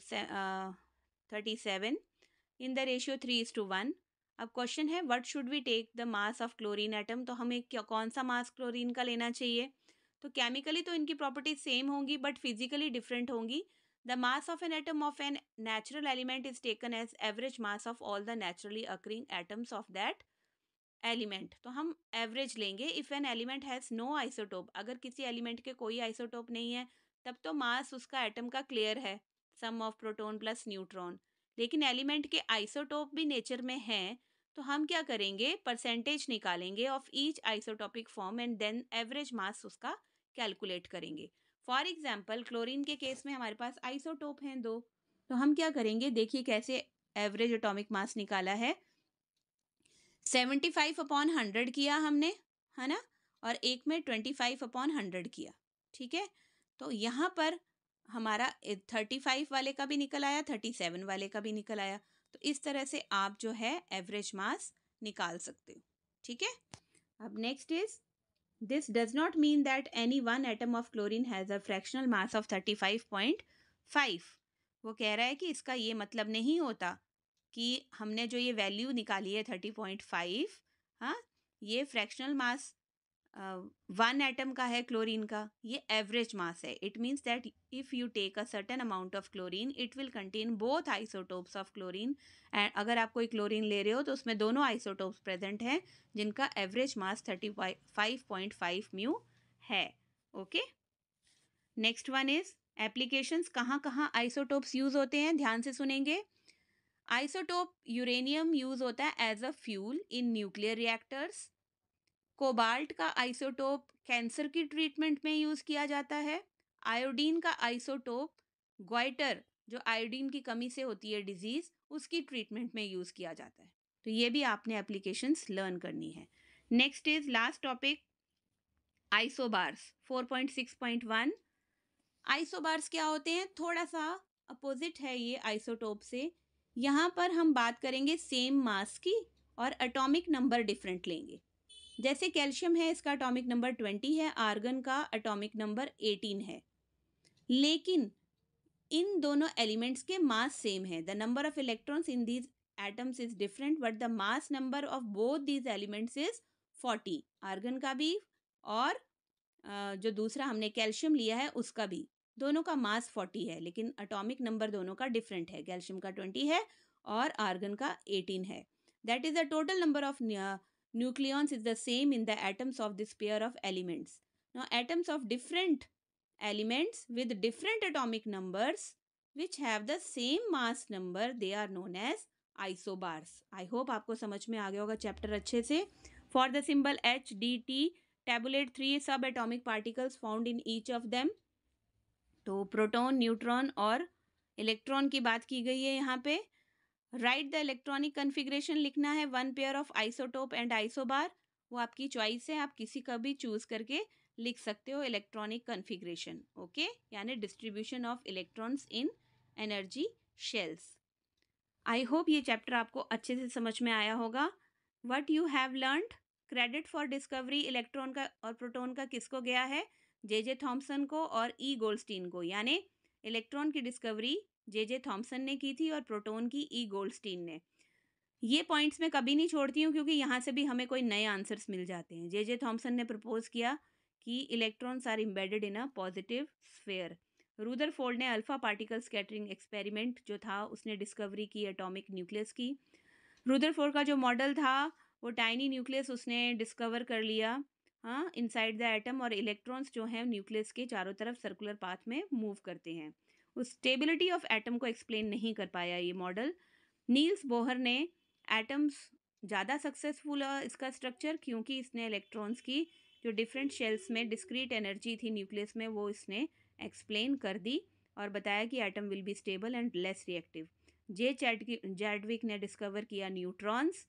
thirty seven in the ratio three is to one अब क्वेश्चन है what should we take the mass of chlorine atom तो हमें क्या कौन सा मास क्लोरीन का लेना चाहिए तो केमिकली तो इनकी प्रॉपर्टीज सेम होंगी बट फिजिकली डिफरेंट होंगी The mass of an atom of an natural element is taken as average mass of all the naturally occurring atoms of that element तो हम एवरेज लेंगे if an element has no isotope अगर किसी element के कोई isotope नहीं है तब तो मास उसका एटम का क्लियर है sum of proton plus neutron लेकिन एलिमेंट के आइसोटोप भी नेचर में हैं तो हम क्या करेंगे परसेंटेज निकालेंगे of each isotopic form and then average mass उसका कैलकुलेट करेंगे फॉर एग्जाम्पल क्लोरीन के केस में हमारे पास आइसोटोप हैं दो तो हम क्या करेंगे देखिए कैसे एवरेज एटॉमिक मास निकाला है सेवेंटी फाइव अपॉन हंड्रेड किया हमने है ना और एक में ट्वेंटी फाइव अपॉन हंड्रेड किया ठीक है तो यहाँ पर हमारा थर्टी फाइव वाले का भी निकल आया थर्टी सेवन वाले का भी निकल आया तो इस तरह से आप जो है एवरेज मास निकाल सकते हो ठीक है अब next is this does not mean that any one atom of chlorine has a fractional mass of thirty five point five वो कह रहा है कि इसका ये मतलब नहीं होता कि हमने जो ये वैल्यू निकाली है थर्टी पॉइंट फाइव हाँ ये फ्रैक्शनल मास वन एटम का है क्लोरीन का ये एवरेज मास है it means that if you take a certain amount of chlorine it will contain both isotopes of chlorine and अगर आप कोई क्लोरीन ले रहे हो तो उसमें दोनों आइसोटोप्स प्रेजेंट हैं जिनका average mass thirty five point five mu है okay next one is applications कहाँ कहाँ आइसोटोप्स यूज़ होते हैं ध्यान से सुनेंगे आइसोटोप यूरेनियम यूज़ होता है as a fuel in nuclear reactors cobalt का आइसोटोप कैंसर की ट्रीटमेंट में यूज़ किया जाता है आयोडीन का आइसोटोप ग्वाइटर जो आयोडीन की कमी से होती है डिजीज़ उसकी ट्रीटमेंट में यूज़ किया जाता है तो ये भी आपने एप्लीकेशंस लर्न करनी है next is last topic isobars 4.6.1 isobars क्या होते हैं थोड़ा सा अपोजिट है ये आइसोटोप से यहाँ पर हम बात करेंगे सेम मास की और अटोमिक नंबर डिफरेंट लेंगे जैसे कैल्शियम है इसका अटोमिक नंबर ट्वेंटी है आर्गन का अटोमिक नंबर एटीन है लेकिन इन दोनों एलिमेंट्स के मास सेम है the number of electrons in these atoms is different but the mass number of both these elements is forty argon का भी और जो दूसरा हमने कैल्शियम लिया है उसका भी दोनों का मास फोर्टी है लेकिन अटोमिक नंबर दोनों का डिफरेंट है कैल्शियम का ट्वेंटी है और आर्गन का एटीन है that is the total number of nucleons is the same in the atoms of this pair of elements. Now atoms of different elements with different atomic numbers which have the same mass number they are known as isobars. I hope आपको समझ में आ गया होगा chapter अच्छे से for the symbol H D T tabulate three subatomic particles found in each of them तो proton neutron और electron की बात की गई है यहाँ पे राइट द इलेक्ट्रॉनिक कन्फिग्रेशन लिखना है one pair of isotope and isobar वो आपकी चॉइस है आप किसी का भी चूज करके लिख सकते हो इलेक्ट्रॉनिक कन्फिग्रेशन ओके यानी distribution of electrons in energy shells I hope ये चैप्टर आपको अच्छे से समझ में आया होगा what you have learned credit for discovery electron का और प्रोटोन का किसको गया है जे जे थॉम्सन को और ई e. गोल्डस्टीन को यानी इलेक्ट्रॉन की डिस्कवरी जे जे थॉम्सन ने की थी और प्रोटोन की ई गोल्डस्टीन ने ये पॉइंट्स मैं कभी नहीं छोड़ती हूँ क्योंकि यहाँ से भी हमें कोई नए आंसर्स मिल जाते हैं जे जे थॉम्सन ने प्रपोज किया कि electrons are embedded in a positive sphere Rutherford ने अल्फ़ा पार्टिकल स्कैटरिंग एक्सपेरिमेंट जो था उसने डिस्कवरी की एटॉमिक न्यूक्लियस की रूदर फोल्ड का जो मॉडल था वो टाइनी न्यूक्लियस उसने डिस्कवर कर लिया हाँ इनसाइड द एटम और इलेक्ट्रॉन्स जो हैं न्यूक्लियस के चारों तरफ सर्कुलर पाथ में मूव करते हैं उस स्टेबिलिटी ऑफ एटम को एक्सप्लेन नहीं कर पाया ये मॉडल नील्स बोहर ने एटम्स ज़्यादा सक्सेसफुल इसका स्ट्रक्चर क्योंकि इसने इलेक्ट्रॉन्स की जो डिफरेंट शेल्स में डिस्क्रीट एनर्जी थी न्यूक्लियस में वो इसने एक्सप्लेन कर दी और बताया कि atom will be stable and less reactive J Chadwick ने डिस्कवर किया न्यूट्रॉन्स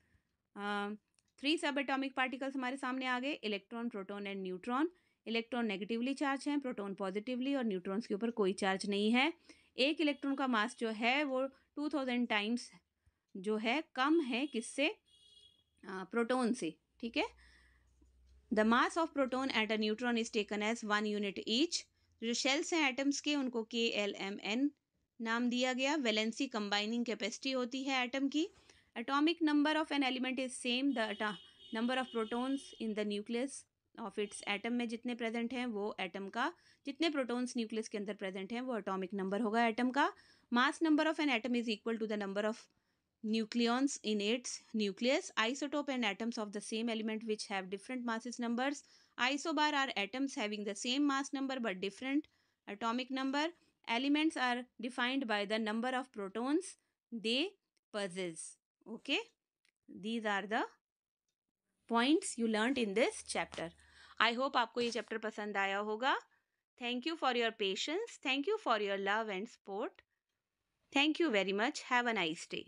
थ्री सब एटॉमिक पार्टिकल्स हमारे सामने आ गए electron proton and neutron electron negatively charge हैं प्रोटॉन पॉजिटिवली और न्यूट्रॉन्स के ऊपर कोई चार्ज नहीं है एक इलेक्ट्रॉन का मास जो है वो टू थाउजेंड टाइम्स जो है कम है किससे प्रोटोन से ठीक है the mass of proton at a neutron is taken as one unit each जो शेल्स हैं एटम्स के उनको के एल एम एन नाम दिया गया वैलेंसी कंबाइनिंग कैपेसिटी होती है एटम की atomic number of an element is same the number of protons in the nucleus of its atom में जितने प्रेजेंट हैं वो एटम का जितने प्रोटॉन्स न्यूक्लियस के अंदर प्रेजेंट हैं वो एटॉमिक नंबर होगा एटम का mass number of an atom is equal to the number of nucleons in its nucleus isotope and atoms of the same element which have different masses numbers isobar are atoms having the same mass number but different atomic number elements are defined by the number of protons they possess okay these are the points you learn in this chapter I hope आपको ये chapter पसंद आया होगा thank you for your patience thank you for your love and support thank you very much have a nice day